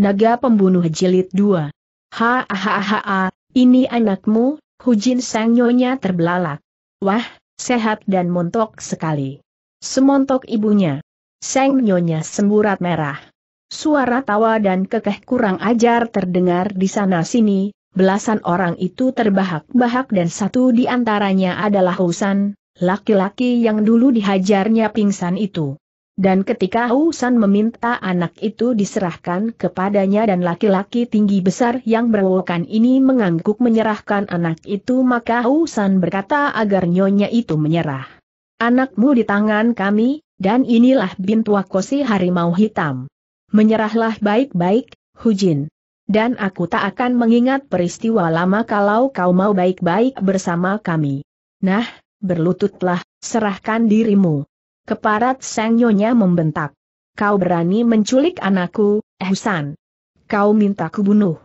Naga Pembunuh Jilid 2. Hahaha, ini anakmu, Hujin Sang Nyonya terbelalak. Wah, sehat dan montok sekali. Semontok ibunya. Sang Nyonya semburat merah. Suara tawa dan kekeh kurang ajar terdengar di sana-sini, belasan orang itu terbahak-bahak dan satu di antaranya adalah Husan, laki-laki yang dulu dihajarnya pingsan itu. Dan ketika Husan meminta anak itu diserahkan kepadanya dan laki-laki tinggi besar yang berwokan ini mengangguk menyerahkan anak itu maka Husan berkata agar nyonya itu menyerah. Anakmu di tangan kami, dan inilah bintuakosi harimau hitam. Menyerahlah baik-baik, Hujin. Dan aku tak akan mengingat peristiwa lama kalau kau mau baik-baik bersama kami. Nah, berlututlah, serahkan dirimu. Keparat Sang Nyonya membentak. Kau berani menculik anakku, Ehsan. Kau minta bunuh.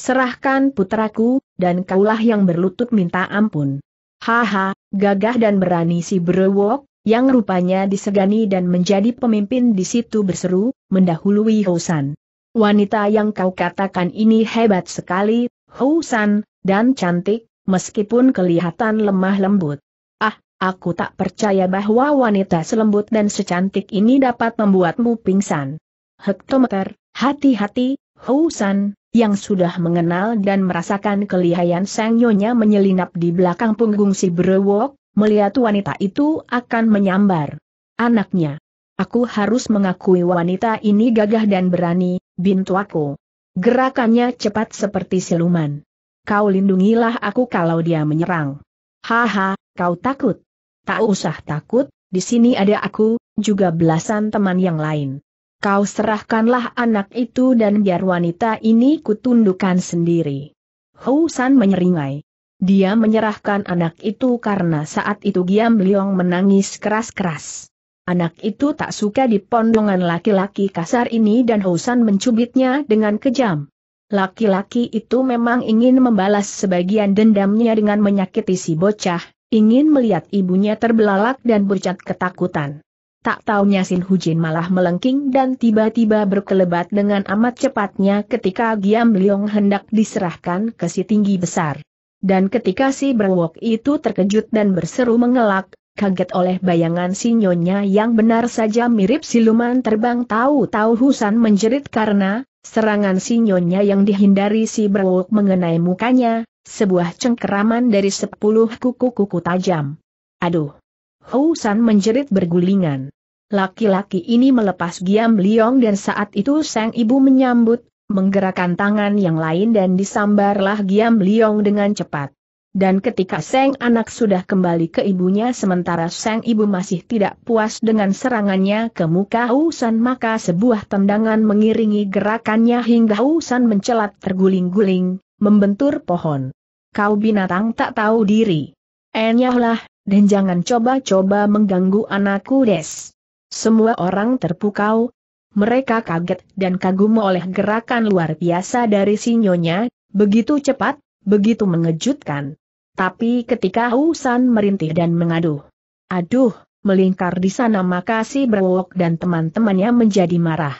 Serahkan putraku, dan kaulah yang berlutut minta ampun. Haha, gagah dan berani si Brewok, yang rupanya disegani dan menjadi pemimpin di situ berseru, mendahului Hosan. Wanita yang kau katakan ini hebat sekali, Hosan, dan cantik, meskipun kelihatan lemah lembut. Aku tak percaya bahwa wanita selembut dan secantik ini dapat membuatmu pingsan. Hektometer, hati-hati, Housan, yang sudah mengenal dan merasakan kelihayan sang nyonya menyelinap di belakang punggung si brewok, melihat wanita itu akan menyambar. Anaknya. Aku harus mengakui wanita ini gagah dan berani, bintu aku. Gerakannya cepat seperti siluman. Kau lindungilah aku kalau dia menyerang. Haha, kau takut. Tak usah takut, di sini ada aku, juga belasan teman yang lain. Kau serahkanlah anak itu dan biar wanita ini kutundukkan sendiri. San menyeringai. Dia menyerahkan anak itu karena saat itu Giam Liong menangis keras-keras. Anak itu tak suka di pondongan laki-laki kasar ini dan San mencubitnya dengan kejam. Laki-laki itu memang ingin membalas sebagian dendamnya dengan menyakiti si bocah, ingin melihat ibunya terbelalak dan bercat ketakutan. Tak taunya Sin Hujin malah melengking dan tiba-tiba berkelebat dengan amat cepatnya ketika Giam Liong hendak diserahkan ke si tinggi besar. Dan ketika si berwok itu terkejut dan berseru mengelak, kaget oleh bayangan sinyonya yang benar saja mirip siluman terbang tahu-tahu Husan menjerit karena, serangan sinyonya yang dihindari si berwok mengenai mukanya, sebuah cengkeraman dari sepuluh kuku-kuku tajam. Aduh! San menjerit bergulingan. Laki-laki ini melepas Giam Liong dan saat itu sang ibu menyambut, menggerakkan tangan yang lain dan disambarlah Giam Liong dengan cepat. Dan ketika sang anak sudah kembali ke ibunya sementara sang ibu masih tidak puas dengan serangannya ke muka Usan maka sebuah tendangan mengiringi gerakannya hingga Husan mencelat terguling-guling, membentur pohon kau binatang tak tahu diri. Enyahlah, dan jangan coba-coba mengganggu anakku des. Semua orang terpukau, mereka kaget dan kagum oleh gerakan luar biasa dari sinyonya, begitu cepat, begitu mengejutkan. Tapi ketika Husan merintih dan mengaduh, aduh, melingkar di sana maka si Brewok dan teman-temannya menjadi marah.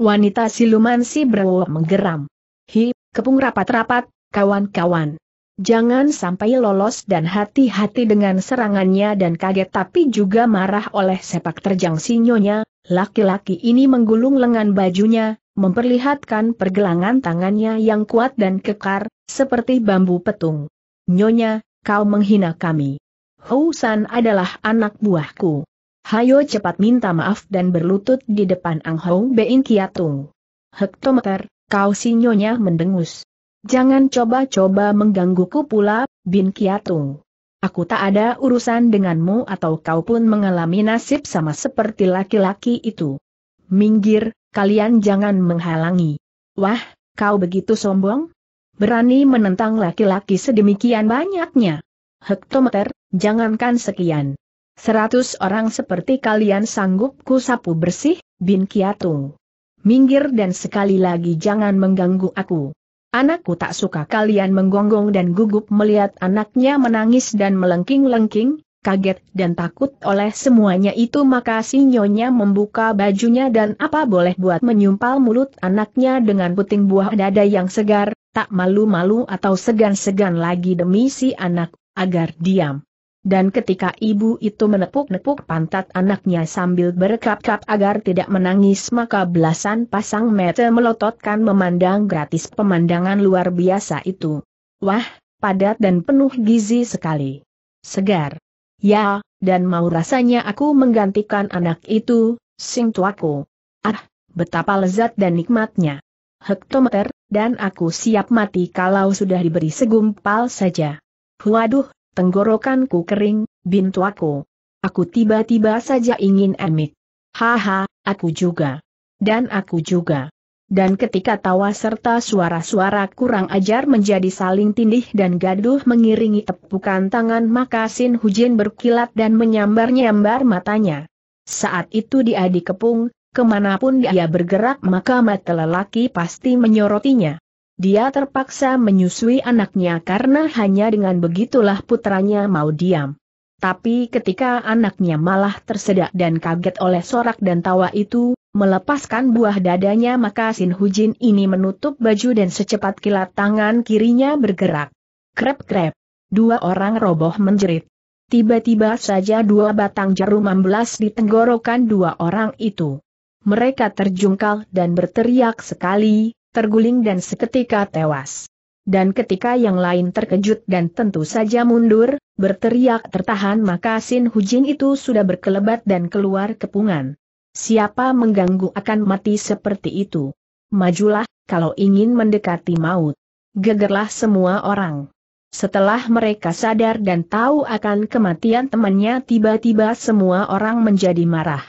Wanita siluman si Brewok menggeram. Hi, kepung rapat-rapat, kawan-kawan. Jangan sampai lolos dan hati-hati dengan serangannya dan kaget tapi juga marah oleh sepak terjang sinyonya, laki-laki ini menggulung lengan bajunya, memperlihatkan pergelangan tangannya yang kuat dan kekar, seperti bambu petung. Nyonya, kau menghina kami. Housan adalah anak buahku. Hayo cepat minta maaf dan berlutut di depan Ang Hou Bein Kiatung. Hektometer, kau sinyonya mendengus. Jangan coba-coba menggangguku pula, Bin Kiatung. Aku tak ada urusan denganmu atau kau pun mengalami nasib sama seperti laki-laki itu. Minggir, kalian jangan menghalangi. Wah, kau begitu sombong? Berani menentang laki-laki sedemikian banyaknya. Hektometer, jangankan sekian. Seratus orang seperti kalian sanggup ku sapu bersih, Bin Kiatung. Minggir dan sekali lagi jangan mengganggu aku. Anakku tak suka kalian menggonggong dan gugup melihat anaknya menangis dan melengking-lengking, kaget dan takut oleh semuanya itu maka si nyonya membuka bajunya dan apa boleh buat menyumpal mulut anaknya dengan puting buah dada yang segar, tak malu-malu atau segan-segan lagi demi si anak, agar diam. Dan ketika ibu itu menepuk-nepuk pantat anaknya sambil berkap-kap agar tidak menangis maka belasan pasang mata melototkan memandang gratis pemandangan luar biasa itu. Wah, padat dan penuh gizi sekali. Segar. Ya, dan mau rasanya aku menggantikan anak itu, sing tuaku. Ah, betapa lezat dan nikmatnya. Hektometer, dan aku siap mati kalau sudah diberi segumpal saja. Waduh, Tenggorokanku kering, bintuaku. Aku tiba-tiba saja ingin emik. Haha, aku juga. Dan aku juga. Dan ketika tawa serta suara-suara kurang ajar menjadi saling tindih dan gaduh mengiringi tepukan tangan maka Sin Hujin berkilat dan menyambar-nyambar matanya. Saat itu dia dikepung, kemanapun dia bergerak maka mata lelaki pasti menyorotinya. Dia terpaksa menyusui anaknya karena hanya dengan begitulah putranya mau diam. Tapi ketika anaknya malah tersedak dan kaget oleh sorak dan tawa itu, melepaskan buah dadanya maka Sin Hujin ini menutup baju dan secepat kilat tangan kirinya bergerak. Krep-krep. Dua orang roboh menjerit. Tiba-tiba saja dua batang jarum membelas ditenggorokan dua orang itu. Mereka terjungkal dan berteriak sekali, terguling dan seketika tewas. Dan ketika yang lain terkejut dan tentu saja mundur, berteriak tertahan maka Sin Hujin itu sudah berkelebat dan keluar kepungan. Siapa mengganggu akan mati seperti itu. Majulah, kalau ingin mendekati maut. Gegerlah semua orang. Setelah mereka sadar dan tahu akan kematian temannya tiba-tiba semua orang menjadi marah.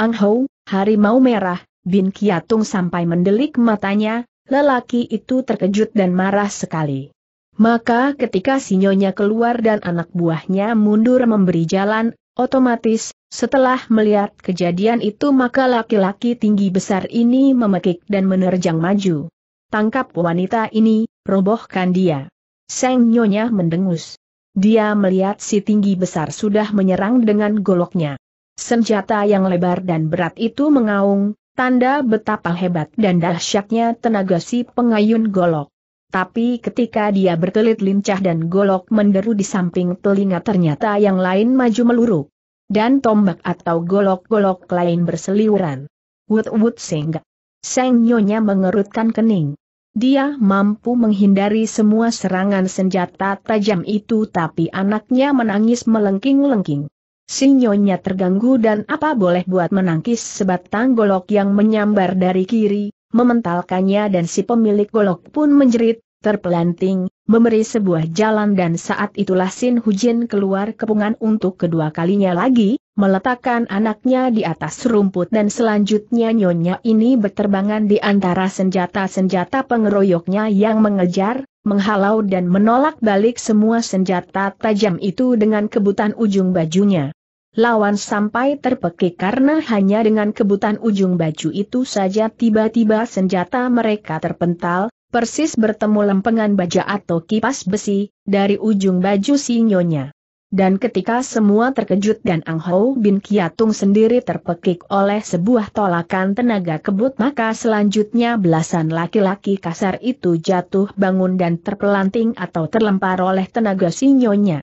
Ang Hou, harimau merah, Bin Kiatung sampai mendelik matanya, Lelaki itu terkejut dan marah sekali. Maka ketika sinyonya keluar dan anak buahnya mundur memberi jalan, otomatis, setelah melihat kejadian itu maka laki-laki tinggi besar ini memekik dan menerjang maju. Tangkap wanita ini, robohkan dia. Seng nyonya mendengus. Dia melihat si tinggi besar sudah menyerang dengan goloknya. Senjata yang lebar dan berat itu mengaung, Tanda betapa hebat dan dahsyatnya tenaga si pengayun golok. Tapi ketika dia berkelit lincah dan golok menderu di samping telinga ternyata yang lain maju meluruk. Dan tombak atau golok-golok lain berseliuran. Wut-wut sehingga. Seng Nyonya mengerutkan kening. Dia mampu menghindari semua serangan senjata tajam itu tapi anaknya menangis melengking-lengking. Sinyonya terganggu dan apa boleh buat menangkis sebatang golok yang menyambar dari kiri, mementalkannya dan si pemilik golok pun menjerit, terpelanting, memberi sebuah jalan dan saat itulah Sin Hujin keluar kepungan untuk kedua kalinya lagi, meletakkan anaknya di atas rumput dan selanjutnya nyonya ini berterbangan di antara senjata-senjata pengeroyoknya yang mengejar, menghalau dan menolak balik semua senjata tajam itu dengan kebutan ujung bajunya. Lawan sampai terpekik karena hanya dengan kebutan ujung baju itu saja tiba-tiba senjata mereka terpental, persis bertemu lempengan baja atau kipas besi, dari ujung baju sinyonya. Dan ketika semua terkejut dan Ang Hou Bin Kiatung sendiri terpekik oleh sebuah tolakan tenaga kebut maka selanjutnya belasan laki-laki kasar itu jatuh bangun dan terpelanting atau terlempar oleh tenaga sinyonya.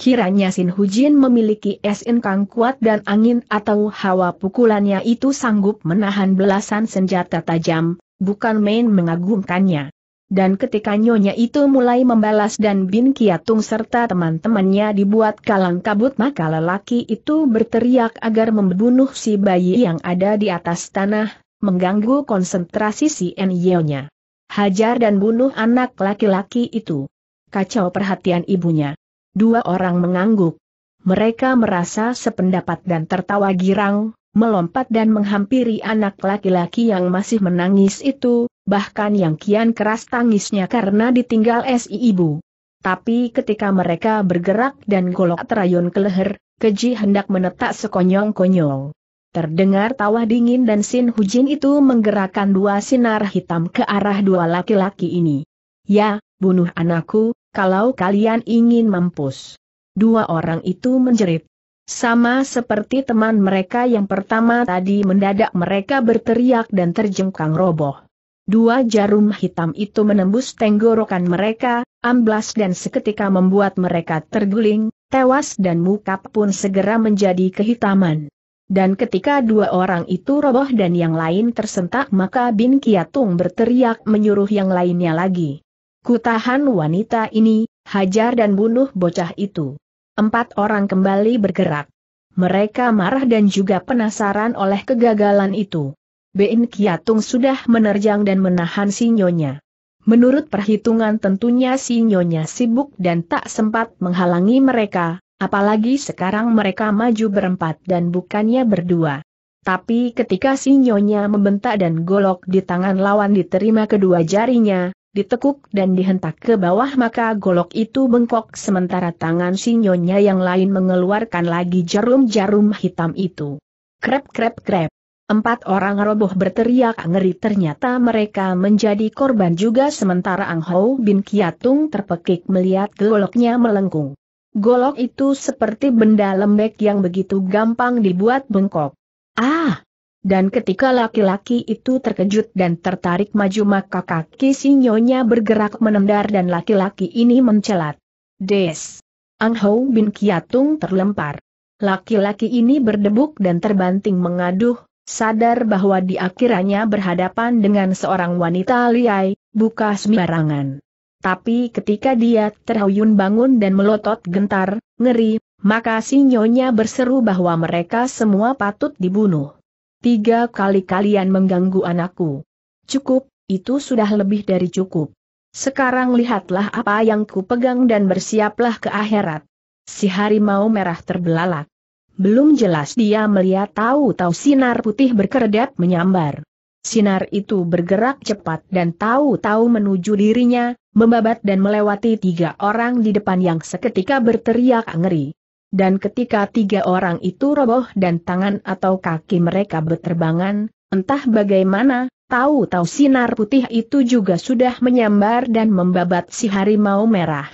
Kiranya Sin Hujin memiliki es kang kuat dan angin atau hawa pukulannya itu sanggup menahan belasan senjata tajam, bukan main mengagumkannya. Dan ketika nyonya itu mulai membalas dan Bin Kiatung serta teman-temannya dibuat kalang kabut maka lelaki itu berteriak agar membunuh si bayi yang ada di atas tanah, mengganggu konsentrasi si Nyonya. Hajar dan bunuh anak laki-laki itu. Kacau perhatian ibunya. Dua orang mengangguk. Mereka merasa sependapat dan tertawa girang, melompat dan menghampiri anak laki-laki yang masih menangis itu, bahkan yang kian keras tangisnya karena ditinggal si ibu. Tapi ketika mereka bergerak dan golok terayun ke leher, keji hendak menetak sekonyong-konyong. Terdengar tawa dingin dan Sin Hujin itu menggerakkan dua sinar hitam ke arah dua laki-laki ini. Ya, bunuh anakku, kalau kalian ingin mampus. Dua orang itu menjerit. Sama seperti teman mereka yang pertama tadi mendadak mereka berteriak dan terjengkang roboh. Dua jarum hitam itu menembus tenggorokan mereka, amblas dan seketika membuat mereka terguling, tewas dan muka pun segera menjadi kehitaman. Dan ketika dua orang itu roboh dan yang lain tersentak maka Bin Kiatung berteriak menyuruh yang lainnya lagi. Kutahan wanita ini, hajar dan bunuh bocah itu. Empat orang kembali bergerak. Mereka marah dan juga penasaran oleh kegagalan itu. Bein Kiatung sudah menerjang dan menahan sinyonya. Menurut perhitungan tentunya sinyonya sibuk dan tak sempat menghalangi mereka, apalagi sekarang mereka maju berempat dan bukannya berdua. Tapi ketika sinyonya membentak dan golok di tangan lawan diterima kedua jarinya, ditekuk dan dihentak ke bawah maka golok itu bengkok sementara tangan sinyonya yang lain mengeluarkan lagi jarum-jarum hitam itu. Krep krep krep. Empat orang roboh berteriak ngeri ternyata mereka menjadi korban juga sementara Ang Hou bin Kiatung terpekik melihat goloknya melengkung. Golok itu seperti benda lembek yang begitu gampang dibuat bengkok. Ah! Dan ketika laki-laki itu terkejut dan tertarik maju maka kaki sinyonya bergerak menendar dan laki-laki ini mencelat. Des! Ang Hou Bin Kiatung terlempar. Laki-laki ini berdebuk dan terbanting mengaduh, sadar bahwa di akhirnya berhadapan dengan seorang wanita liai, buka sembarangan. Tapi ketika dia terhuyun bangun dan melotot gentar, ngeri, maka sinyonya berseru bahwa mereka semua patut dibunuh. Tiga kali kalian mengganggu anakku. Cukup, itu sudah lebih dari cukup. Sekarang lihatlah apa yang kupegang dan bersiaplah ke akhirat. Si harimau merah terbelalak. Belum jelas dia melihat tahu-tahu sinar putih berkedap menyambar. Sinar itu bergerak cepat dan tahu-tahu menuju dirinya, membabat dan melewati tiga orang di depan yang seketika berteriak ngeri. Dan ketika tiga orang itu roboh dan tangan atau kaki mereka berterbangan, entah bagaimana, tahu-tahu sinar putih itu juga sudah menyambar dan membabat si harimau merah.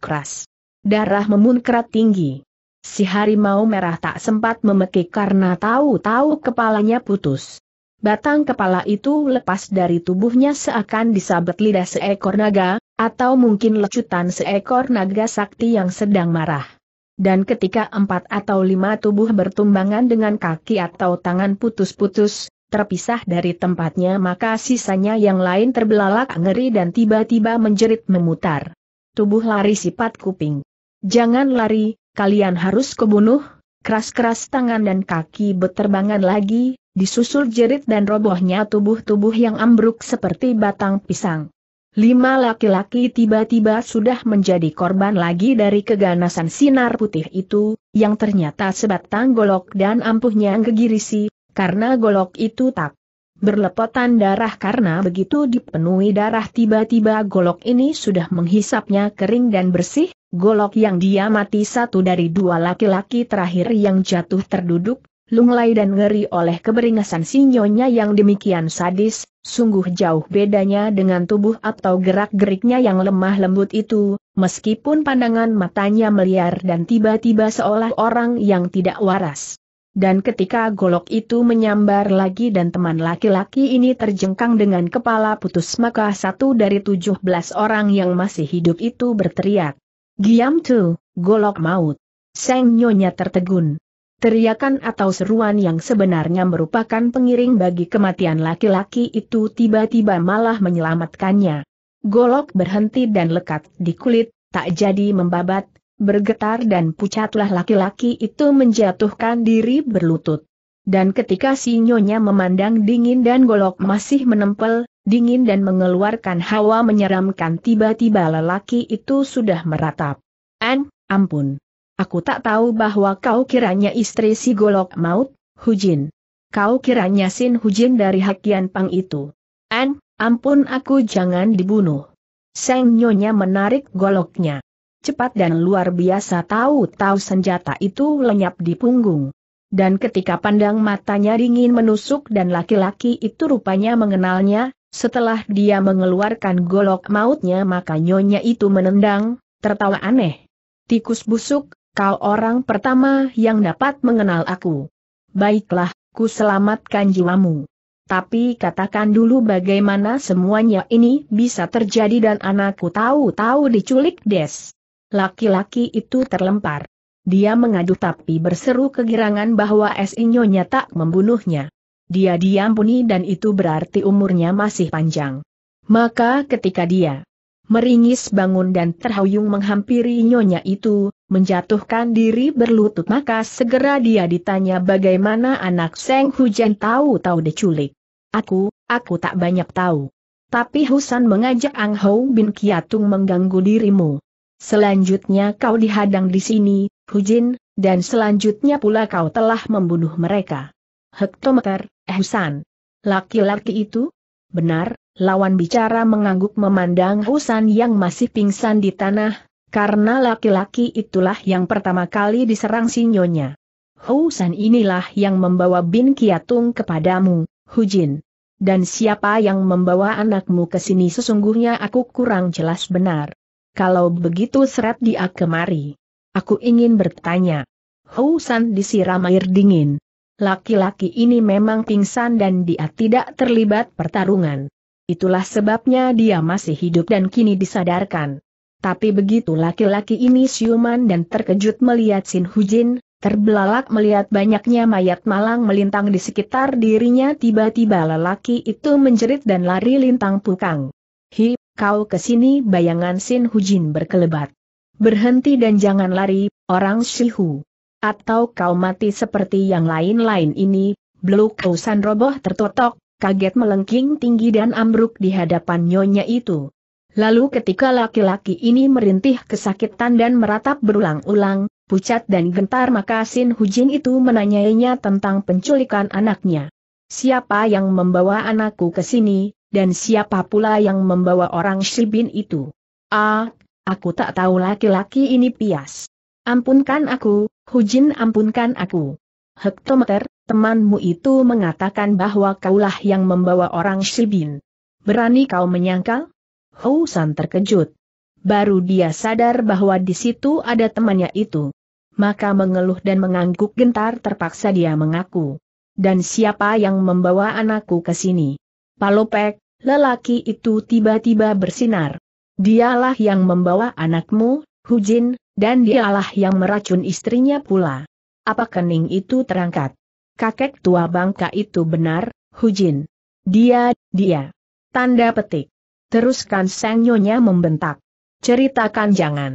Keras. Darah memunkrat tinggi. Si harimau merah tak sempat memekik karena tahu-tahu kepalanya putus. Batang kepala itu lepas dari tubuhnya seakan disabet lidah seekor naga, atau mungkin lecutan seekor naga sakti yang sedang marah dan ketika empat atau lima tubuh bertumbangan dengan kaki atau tangan putus-putus, terpisah dari tempatnya maka sisanya yang lain terbelalak ngeri dan tiba-tiba menjerit memutar. Tubuh lari sifat kuping. Jangan lari, kalian harus kebunuh, keras-keras tangan dan kaki beterbangan lagi, disusul jerit dan robohnya tubuh-tubuh yang ambruk seperti batang pisang. Lima laki-laki tiba-tiba sudah menjadi korban lagi dari keganasan sinar putih itu, yang ternyata sebatang golok dan ampuhnya gegirisi, karena golok itu tak berlepotan darah karena begitu dipenuhi darah tiba-tiba golok ini sudah menghisapnya kering dan bersih, golok yang dia mati satu dari dua laki-laki terakhir yang jatuh terduduk, lunglai dan ngeri oleh keberingasan sinyonya yang demikian sadis, sungguh jauh bedanya dengan tubuh atau gerak-geriknya yang lemah lembut itu, meskipun pandangan matanya meliar dan tiba-tiba seolah orang yang tidak waras. Dan ketika golok itu menyambar lagi dan teman laki-laki ini terjengkang dengan kepala putus maka satu dari tujuh belas orang yang masih hidup itu berteriak. Giam tu, golok maut. Seng nyonya tertegun. Teriakan atau seruan yang sebenarnya merupakan pengiring bagi kematian laki-laki itu tiba-tiba malah menyelamatkannya. Golok berhenti dan lekat di kulit, tak jadi membabat, bergetar dan pucatlah laki-laki itu menjatuhkan diri berlutut. Dan ketika si nyonya memandang dingin dan golok masih menempel, dingin dan mengeluarkan hawa menyeramkan tiba-tiba lelaki itu sudah meratap. An, ampun. Aku tak tahu bahwa kau kiranya istri si golok maut, Hujin. Kau kiranya Sin Hujin dari Hakian Pang itu. An, ampun aku jangan dibunuh. Seng Nyonya menarik goloknya. Cepat dan luar biasa tahu-tahu senjata itu lenyap di punggung. Dan ketika pandang matanya dingin menusuk dan laki-laki itu rupanya mengenalnya, setelah dia mengeluarkan golok mautnya maka Nyonya itu menendang, tertawa aneh. Tikus busuk, Kau orang pertama yang dapat mengenal aku. Baiklah, ku selamatkan jiwamu. Tapi katakan dulu bagaimana semuanya ini bisa terjadi dan anakku tahu-tahu diculik Des. Laki-laki itu terlempar. Dia mengadu tapi berseru kegirangan bahwa Es Inyonya tak membunuhnya. Dia diampuni dan itu berarti umurnya masih panjang. Maka ketika dia meringis bangun dan terhuyung menghampiri nyonya itu, menjatuhkan diri berlutut maka segera dia ditanya bagaimana anak Seng Hujan tahu-tahu diculik. Aku, aku tak banyak tahu. Tapi Husan mengajak Ang Hou bin Kiatung mengganggu dirimu. Selanjutnya kau dihadang di sini, Hujin, dan selanjutnya pula kau telah membunuh mereka. Hektometer, eh Husan. Laki-laki itu? Benar, Lawan bicara mengangguk memandang Husan yang masih pingsan di tanah, karena laki-laki itulah yang pertama kali diserang sinyonya. Husan inilah yang membawa Bin Kiatung kepadamu, Hujin. Dan siapa yang membawa anakmu ke sini sesungguhnya aku kurang jelas benar. Kalau begitu seret dia kemari. Aku ingin bertanya. Husan disiram air dingin. Laki-laki ini memang pingsan dan dia tidak terlibat pertarungan. Itulah sebabnya dia masih hidup dan kini disadarkan. Tapi begitu laki-laki ini siuman dan terkejut melihat Sin Hujin, terbelalak melihat banyaknya mayat malang melintang di sekitar dirinya tiba-tiba lelaki itu menjerit dan lari lintang pukang. Hi, kau kesini bayangan Sin Hujin berkelebat. Berhenti dan jangan lari, orang Shihu. Atau kau mati seperti yang lain-lain ini, beluk roboh tertotok, kaget melengking tinggi dan ambruk di hadapan nyonya itu. Lalu ketika laki-laki ini merintih kesakitan dan meratap berulang-ulang, pucat dan gentar maka Sin Hujin itu menanyainya tentang penculikan anaknya. Siapa yang membawa anakku ke sini, dan siapa pula yang membawa orang Shibin itu? Ah, aku tak tahu laki-laki ini pias. Ampunkan aku, Hujin ampunkan aku. Hektometer, Temanmu itu mengatakan bahwa kaulah yang membawa orang Sibin. Berani kau menyangkal? Hou San terkejut. Baru dia sadar bahwa di situ ada temannya itu. Maka mengeluh dan mengangguk gentar terpaksa dia mengaku. Dan siapa yang membawa anakku ke sini? Palopek, lelaki itu tiba-tiba bersinar. Dialah yang membawa anakmu, Hujin, dan dialah yang meracun istrinya pula. Apa kening itu terangkat? kakek tua bangka itu benar, Hujin. Dia, dia. Tanda petik. Teruskan sang nyonya membentak. Ceritakan jangan.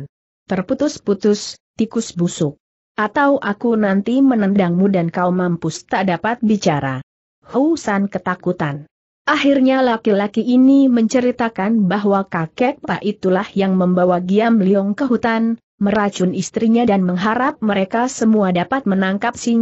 Terputus-putus, tikus busuk. Atau aku nanti menendangmu dan kau mampus tak dapat bicara. San ketakutan. Akhirnya laki-laki ini menceritakan bahwa kakek Pak itulah yang membawa Giam Liong ke hutan, meracun istrinya dan mengharap mereka semua dapat menangkap si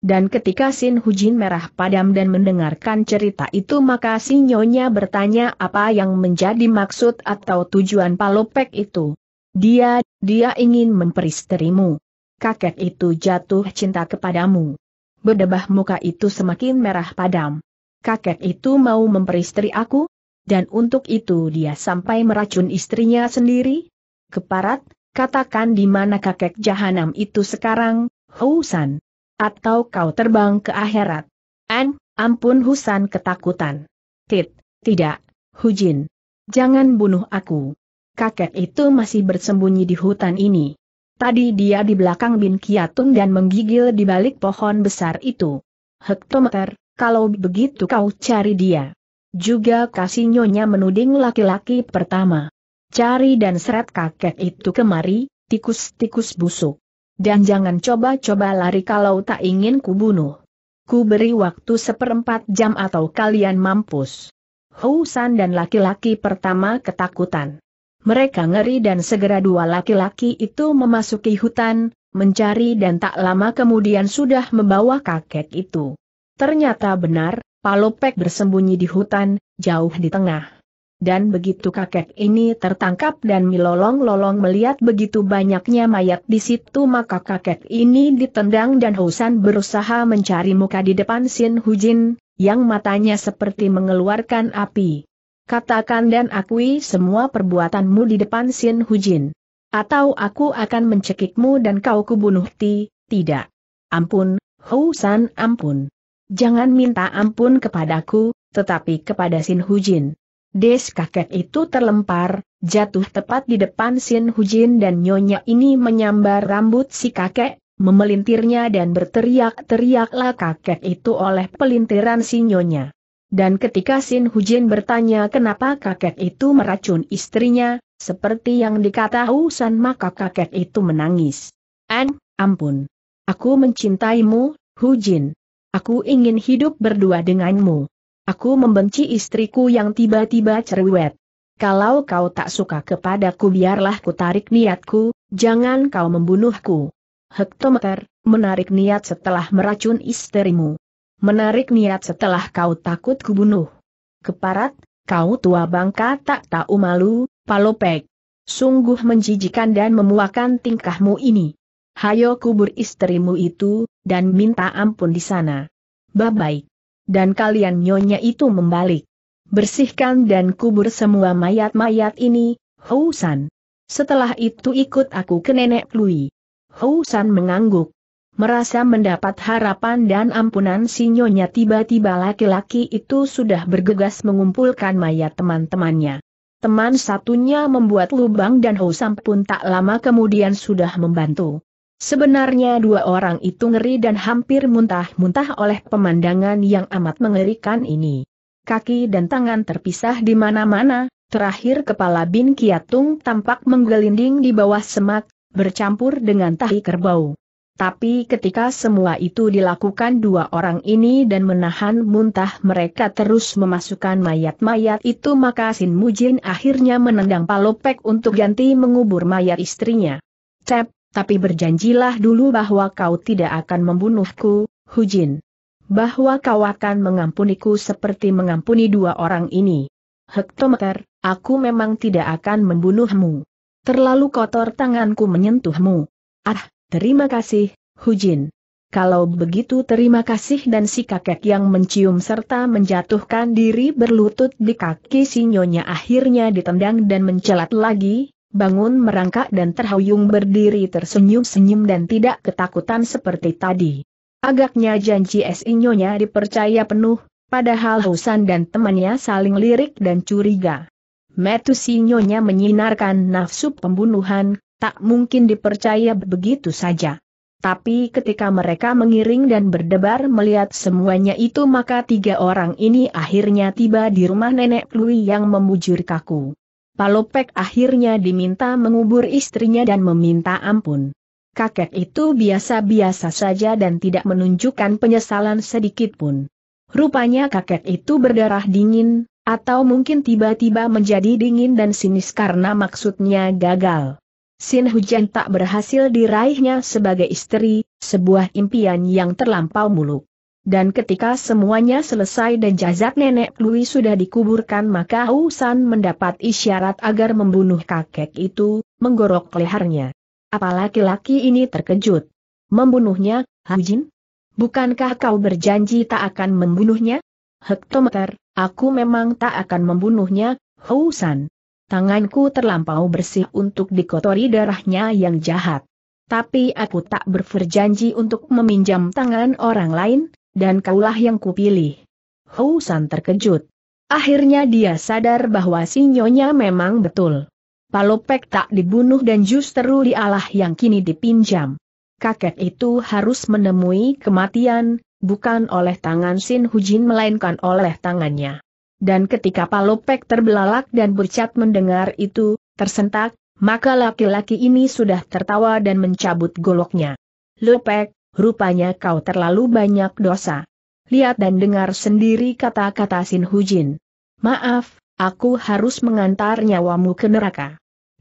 dan ketika Sin Hujin merah padam dan mendengarkan cerita itu maka si nyonya bertanya apa yang menjadi maksud atau tujuan palopek itu. Dia, dia ingin memperisterimu. Kakek itu jatuh cinta kepadamu. Bedebah muka itu semakin merah padam. Kakek itu mau memperistri aku? Dan untuk itu dia sampai meracun istrinya sendiri? Keparat, katakan di mana kakek jahanam itu sekarang, Housan atau kau terbang ke akhirat. An, ampun Husan ketakutan. Tit, tidak, Hujin. Jangan bunuh aku. Kakek itu masih bersembunyi di hutan ini. Tadi dia di belakang Bin Kiatun dan menggigil di balik pohon besar itu. Hektometer, kalau begitu kau cari dia. Juga kasih nyonya menuding laki-laki pertama. Cari dan seret kakek itu kemari, tikus-tikus busuk. Dan jangan coba-coba lari kalau tak ingin kubunuh. Ku beri waktu seperempat jam atau kalian mampus. Housan dan laki-laki pertama ketakutan. Mereka ngeri dan segera dua laki-laki itu memasuki hutan, mencari dan tak lama kemudian sudah membawa kakek itu. Ternyata benar, Palopek bersembunyi di hutan, jauh di tengah dan begitu kakek ini tertangkap dan milolong lolong melihat begitu banyaknya mayat di situ maka kakek ini ditendang dan Husan berusaha mencari muka di depan Sin Hujin, yang matanya seperti mengeluarkan api. Katakan dan akui semua perbuatanmu di depan Sin Hujin. Atau aku akan mencekikmu dan kau kubunuh ti, tidak. Ampun, Husan ampun. Jangan minta ampun kepadaku, tetapi kepada Sin Hujin. Des kakek itu terlempar, jatuh tepat di depan Sin Hujin dan nyonya ini menyambar rambut si kakek, memelintirnya dan berteriak-teriaklah kakek itu oleh pelintiran si nyonya. Dan ketika Sin Hujin bertanya kenapa kakek itu meracun istrinya, seperti yang dikata Husan maka kakek itu menangis. An, ampun. Aku mencintaimu, Hujin. Aku ingin hidup berdua denganmu. Aku membenci istriku yang tiba-tiba cerewet. Kalau kau tak suka kepadaku biarlah ku tarik niatku, jangan kau membunuhku. Hektometer, menarik niat setelah meracun istrimu. Menarik niat setelah kau takut kubunuh. Keparat, kau tua bangka tak tahu malu, palopek. Sungguh menjijikan dan memuakan tingkahmu ini. Hayo kubur istrimu itu, dan minta ampun di sana. Baik dan kalian nyonya itu membalik. Bersihkan dan kubur semua mayat-mayat ini, Housan. Setelah itu ikut aku ke Nenek Lui. Housan mengangguk. Merasa mendapat harapan dan ampunan si nyonya tiba-tiba laki-laki itu sudah bergegas mengumpulkan mayat teman-temannya. Teman satunya membuat lubang dan Housan pun tak lama kemudian sudah membantu. Sebenarnya dua orang itu ngeri dan hampir muntah-muntah oleh pemandangan yang amat mengerikan ini. Kaki dan tangan terpisah di mana-mana, terakhir kepala Bin Kiatung tampak menggelinding di bawah semak, bercampur dengan tahi kerbau. Tapi ketika semua itu dilakukan dua orang ini dan menahan muntah mereka terus memasukkan mayat-mayat itu maka Sin Mujin akhirnya menendang palopek untuk ganti mengubur mayat istrinya. Cep, tapi berjanjilah dulu bahwa kau tidak akan membunuhku, Hujin. Bahwa kau akan mengampuniku seperti mengampuni dua orang ini. Hektometer, aku memang tidak akan membunuhmu. Terlalu kotor tanganku menyentuhmu. Ah, terima kasih, Hujin. Kalau begitu terima kasih dan si kakek yang mencium serta menjatuhkan diri berlutut di kaki sinyonya akhirnya ditendang dan mencelat lagi, bangun merangkak dan terhuyung berdiri tersenyum-senyum dan tidak ketakutan seperti tadi. Agaknya janji es inyonya dipercaya penuh, padahal Husan dan temannya saling lirik dan curiga. Metu sinyonya menyinarkan nafsu pembunuhan, tak mungkin dipercaya begitu saja. Tapi ketika mereka mengiring dan berdebar melihat semuanya itu maka tiga orang ini akhirnya tiba di rumah nenek Lui yang memujur kaku. Palopek akhirnya diminta mengubur istrinya dan meminta ampun. Kakek itu biasa-biasa saja dan tidak menunjukkan penyesalan sedikit pun. Rupanya kakek itu berdarah dingin, atau mungkin tiba-tiba menjadi dingin dan sinis karena maksudnya gagal. Sin Hujan tak berhasil diraihnya sebagai istri, sebuah impian yang terlampau muluk. Dan ketika semuanya selesai dan jazat nenek Lui sudah dikuburkan maka Husan mendapat isyarat agar membunuh kakek itu, menggorok lehernya. Apalagi laki ini terkejut? Membunuhnya, Hajin? Bukankah kau berjanji tak akan membunuhnya? Hektometer, aku memang tak akan membunuhnya, Husan. Tanganku terlampau bersih untuk dikotori darahnya yang jahat. Tapi aku tak berjanji untuk meminjam tangan orang lain, dan kaulah yang kupilih. Hou San terkejut. Akhirnya dia sadar bahwa sinyonya memang betul. Palopek tak dibunuh dan justru dialah yang kini dipinjam. Kakek itu harus menemui kematian, bukan oleh tangan Sin Hujin melainkan oleh tangannya. Dan ketika Palopek terbelalak dan bercat mendengar itu, tersentak, maka laki-laki ini sudah tertawa dan mencabut goloknya. Lopek, rupanya kau terlalu banyak dosa. Lihat dan dengar sendiri kata-kata Sin Hujin. Maaf, aku harus mengantar nyawamu ke neraka.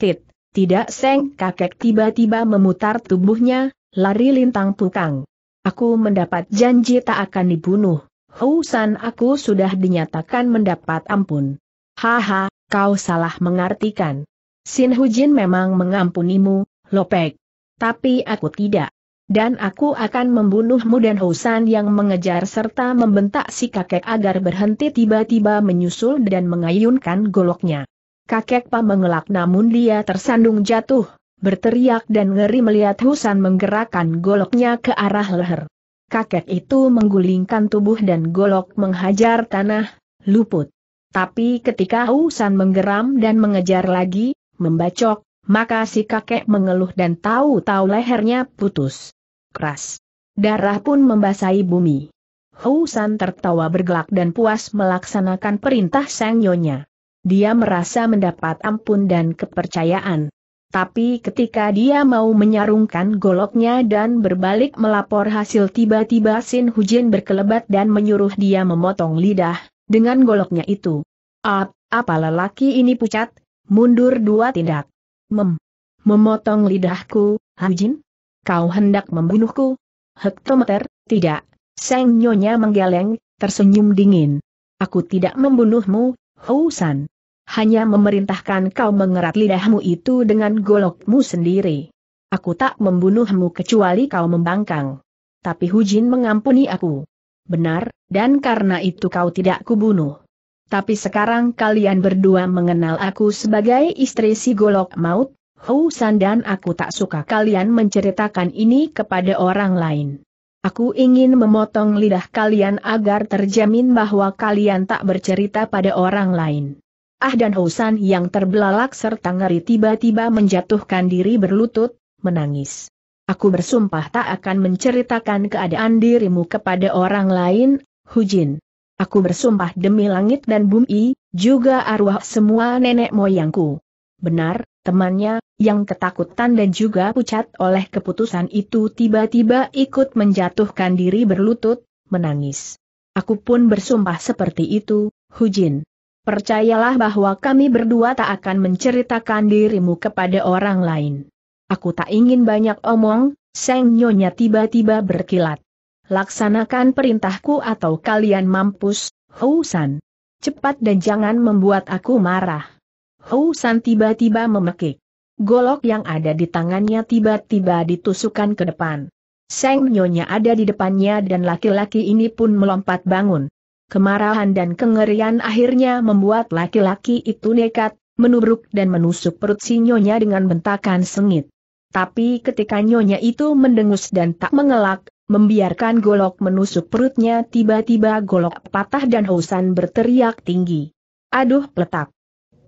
Tit, tidak seng kakek tiba-tiba memutar tubuhnya, lari lintang tukang. Aku mendapat janji tak akan dibunuh. Husan aku sudah dinyatakan mendapat ampun. Haha, kau salah mengartikan. Sin Hujin memang mengampunimu, Lopek. Tapi aku tidak. Dan aku akan membunuhmu dan Husan yang mengejar serta membentak si kakek agar berhenti tiba-tiba menyusul dan mengayunkan goloknya. Kakek Pa mengelak namun dia tersandung jatuh, berteriak dan ngeri melihat Husan menggerakkan goloknya ke arah leher. Kakek itu menggulingkan tubuh dan golok menghajar tanah, luput. Tapi ketika Husan menggeram dan mengejar lagi, membacok, maka si kakek mengeluh dan tahu-tahu lehernya putus keras. Darah pun membasahi bumi. San tertawa bergelak dan puas melaksanakan perintah Sang Nyonya. Dia merasa mendapat ampun dan kepercayaan. Tapi ketika dia mau menyarungkan goloknya dan berbalik melapor hasil tiba-tiba Sin Hujin berkelebat dan menyuruh dia memotong lidah, dengan goloknya itu. Ap, apa lelaki ini pucat, mundur dua tindak. Mem, memotong lidahku, Hujin? Kau hendak membunuhku? Hektometer, tidak. Seng Nyonya menggeleng, tersenyum dingin. Aku tidak membunuhmu, Housan. Hanya memerintahkan kau mengerat lidahmu itu dengan golokmu sendiri. Aku tak membunuhmu kecuali kau membangkang. Tapi Hujin mengampuni aku. Benar, dan karena itu kau tidak kubunuh. Tapi sekarang kalian berdua mengenal aku sebagai istri si golok maut, Hou San dan aku tak suka kalian menceritakan ini kepada orang lain. Aku ingin memotong lidah kalian agar terjamin bahwa kalian tak bercerita pada orang lain. Ah dan Hou San yang terbelalak serta ngeri tiba-tiba menjatuhkan diri berlutut, menangis. Aku bersumpah tak akan menceritakan keadaan dirimu kepada orang lain, Hujin. Aku bersumpah demi langit dan bumi, juga arwah semua nenek moyangku. Benar, Temannya, yang ketakutan dan juga pucat oleh keputusan itu tiba-tiba ikut menjatuhkan diri berlutut, menangis. Aku pun bersumpah seperti itu, Hujin. Percayalah bahwa kami berdua tak akan menceritakan dirimu kepada orang lain. Aku tak ingin banyak omong, Seng Nyonya tiba-tiba berkilat. Laksanakan perintahku atau kalian mampus, Housan. Cepat dan jangan membuat aku marah. San tiba-tiba memekik. Golok yang ada di tangannya tiba-tiba ditusukkan ke depan. Seng Nyonya ada di depannya dan laki-laki ini pun melompat bangun. Kemarahan dan kengerian akhirnya membuat laki-laki itu nekat, menubruk dan menusuk perut si Nyonya dengan bentakan sengit. Tapi ketika Nyonya itu mendengus dan tak mengelak, membiarkan golok menusuk perutnya tiba-tiba golok patah dan Housan berteriak tinggi. Aduh peletak.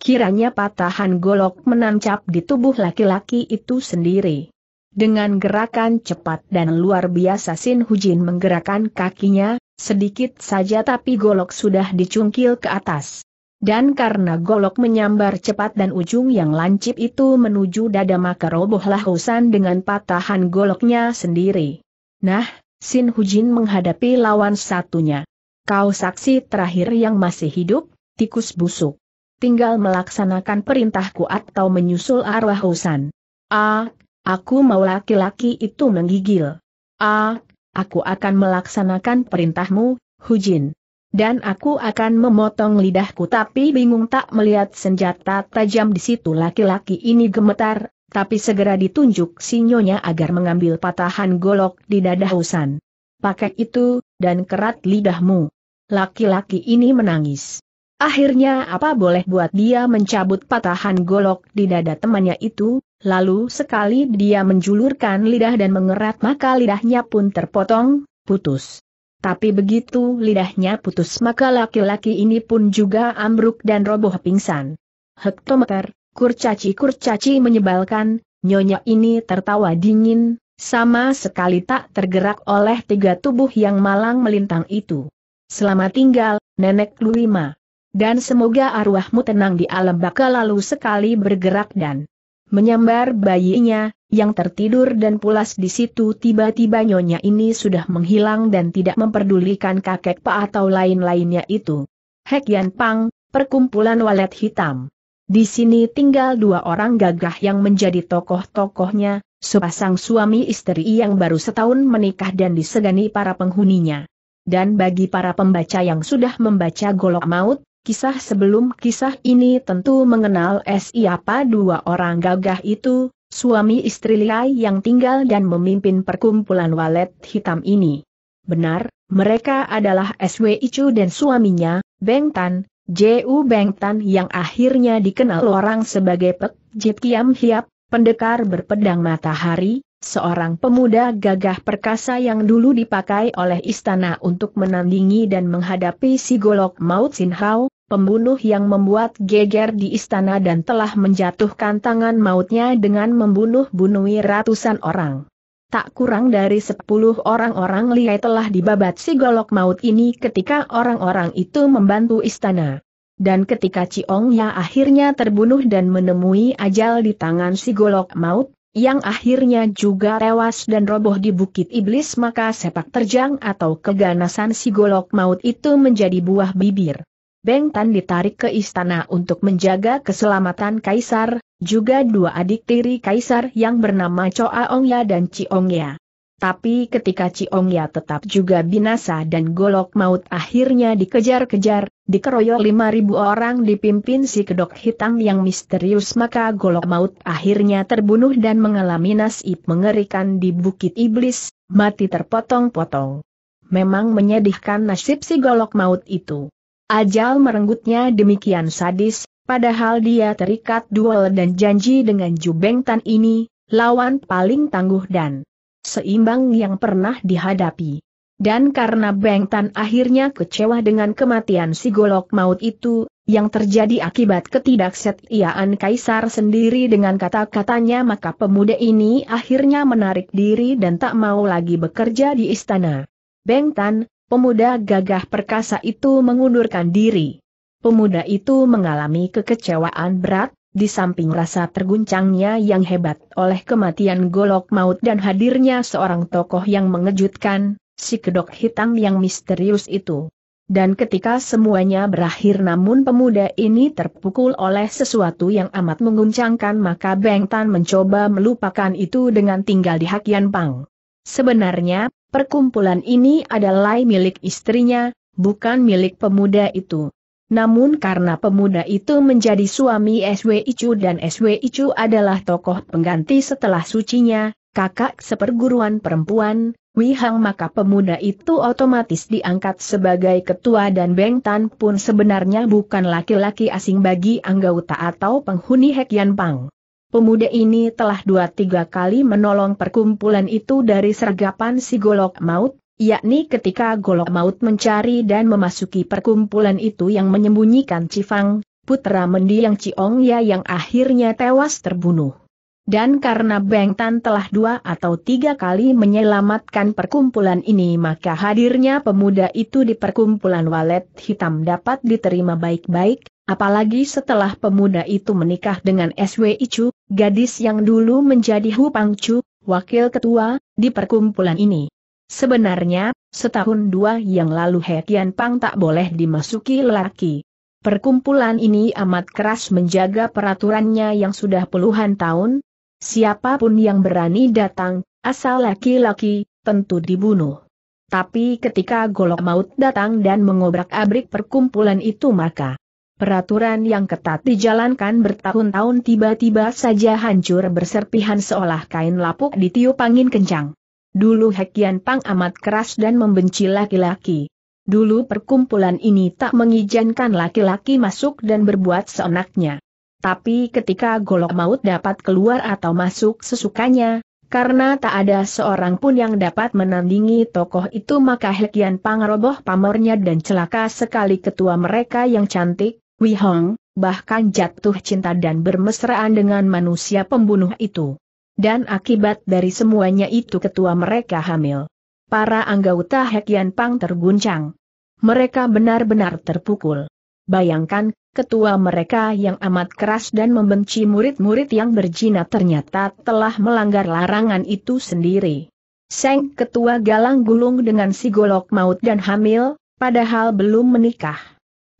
Kiranya patahan golok menancap di tubuh laki-laki itu sendiri. Dengan gerakan cepat dan luar biasa Sin Hujin menggerakkan kakinya, sedikit saja tapi golok sudah dicungkil ke atas. Dan karena golok menyambar cepat dan ujung yang lancip itu menuju dada maka robohlah Husan dengan patahan goloknya sendiri. Nah, Sin Hujin menghadapi lawan satunya. Kau saksi terakhir yang masih hidup, tikus busuk tinggal melaksanakan perintahku atau menyusul arwah Husan. Ah, aku mau laki-laki itu menggigil. Ah, aku akan melaksanakan perintahmu, Hujin. Dan aku akan memotong lidahku tapi bingung tak melihat senjata tajam di situ laki-laki ini gemetar, tapi segera ditunjuk sinyonya agar mengambil patahan golok di dada Husan. Pakai itu, dan kerat lidahmu. Laki-laki ini menangis. Akhirnya apa boleh buat dia mencabut patahan golok di dada temannya itu, lalu sekali dia menjulurkan lidah dan mengerat maka lidahnya pun terpotong, putus. Tapi begitu lidahnya putus maka laki-laki ini pun juga ambruk dan roboh pingsan. Hektometer, kurcaci-kurcaci menyebalkan, nyonya ini tertawa dingin, sama sekali tak tergerak oleh tiga tubuh yang malang melintang itu. Selamat tinggal, Nenek Luima. Dan semoga arwahmu tenang di alam baka lalu sekali bergerak dan menyambar bayinya, yang tertidur dan pulas di situ tiba-tiba nyonya ini sudah menghilang dan tidak memperdulikan kakek pa atau lain-lainnya itu. Hekian Pang, perkumpulan walet hitam. Di sini tinggal dua orang gagah yang menjadi tokoh-tokohnya, sepasang suami istri yang baru setahun menikah dan disegani para penghuninya. Dan bagi para pembaca yang sudah membaca Golok Maut, Kisah sebelum kisah ini tentu mengenal siapa dua orang gagah itu, suami istri Liai yang tinggal dan memimpin perkumpulan walet hitam ini. Benar, mereka adalah SW Icu dan suaminya, Beng Tan, J.U. Beng Tan yang akhirnya dikenal orang sebagai Pek Jit Kiam Hiap, pendekar berpedang matahari, seorang pemuda gagah perkasa yang dulu dipakai oleh istana untuk menandingi dan menghadapi si golok maut Sinhau, pembunuh yang membuat geger di istana dan telah menjatuhkan tangan mautnya dengan membunuh bunuhi ratusan orang. Tak kurang dari sepuluh orang-orang liai telah dibabat si golok maut ini ketika orang-orang itu membantu istana. Dan ketika Ciongnya akhirnya terbunuh dan menemui ajal di tangan si golok maut, yang akhirnya juga tewas dan roboh di Bukit Iblis maka sepak terjang atau keganasan si golok maut itu menjadi buah bibir. Beng Tan ditarik ke istana untuk menjaga keselamatan Kaisar, juga dua adik tiri Kaisar yang bernama Choa Ongya dan Ongya. Tapi ketika Ciong ya tetap juga binasa dan golok maut akhirnya dikejar-kejar, dikeroyok 5.000 orang dipimpin si kedok hitam yang misterius maka golok maut akhirnya terbunuh dan mengalami nasib mengerikan di Bukit Iblis, mati terpotong-potong. Memang menyedihkan nasib si golok maut itu. Ajal merenggutnya demikian sadis, padahal dia terikat duel dan janji dengan Jubeng Tan ini, lawan paling tangguh dan seimbang yang pernah dihadapi. Dan karena Beng Tan akhirnya kecewa dengan kematian si golok maut itu, yang terjadi akibat ketidaksetiaan kaisar sendiri dengan kata-katanya maka pemuda ini akhirnya menarik diri dan tak mau lagi bekerja di istana. Beng Tan, pemuda gagah perkasa itu mengundurkan diri. Pemuda itu mengalami kekecewaan berat, di samping rasa terguncangnya yang hebat oleh kematian golok maut dan hadirnya seorang tokoh yang mengejutkan, si kedok hitam yang misterius itu. Dan ketika semuanya berakhir namun pemuda ini terpukul oleh sesuatu yang amat mengguncangkan maka Beng Tan mencoba melupakan itu dengan tinggal di Hakian Pang. Sebenarnya, perkumpulan ini adalah milik istrinya, bukan milik pemuda itu. Namun karena pemuda itu menjadi suami SW Icu dan SW Icu adalah tokoh pengganti setelah sucinya, kakak seperguruan perempuan, Wihang maka pemuda itu otomatis diangkat sebagai ketua dan Beng Tan pun sebenarnya bukan laki-laki asing bagi anggota atau penghuni Hekian Pang. Pemuda ini telah dua tiga kali menolong perkumpulan itu dari sergapan si golok maut, yakni ketika golok maut mencari dan memasuki perkumpulan itu yang menyembunyikan Cifang, putra mendiang Ciong Ya yang akhirnya tewas terbunuh. Dan karena Beng Tan telah dua atau tiga kali menyelamatkan perkumpulan ini maka hadirnya pemuda itu di perkumpulan walet hitam dapat diterima baik-baik, apalagi setelah pemuda itu menikah dengan SW Icu, gadis yang dulu menjadi Hu Pang Chu, wakil ketua, di perkumpulan ini. Sebenarnya, setahun dua yang lalu Hekian Pang tak boleh dimasuki lelaki. Perkumpulan ini amat keras menjaga peraturannya yang sudah puluhan tahun. Siapapun yang berani datang, asal laki-laki, tentu dibunuh. Tapi ketika golok maut datang dan mengobrak-abrik perkumpulan itu maka Peraturan yang ketat dijalankan bertahun-tahun tiba-tiba saja hancur berserpihan seolah kain lapuk ditiup angin kencang. Dulu Hekian Pang amat keras dan membenci laki-laki. Dulu perkumpulan ini tak mengizinkan laki-laki masuk dan berbuat seenaknya. Tapi ketika golok maut dapat keluar atau masuk sesukanya, karena tak ada seorang pun yang dapat menandingi tokoh itu maka Hekian Pang roboh pamornya dan celaka sekali ketua mereka yang cantik, Wihong, bahkan jatuh cinta dan bermesraan dengan manusia pembunuh itu dan akibat dari semuanya itu ketua mereka hamil. Para anggota Hekian Pang terguncang. Mereka benar-benar terpukul. Bayangkan, ketua mereka yang amat keras dan membenci murid-murid yang berjina ternyata telah melanggar larangan itu sendiri. Seng ketua galang gulung dengan si golok maut dan hamil, padahal belum menikah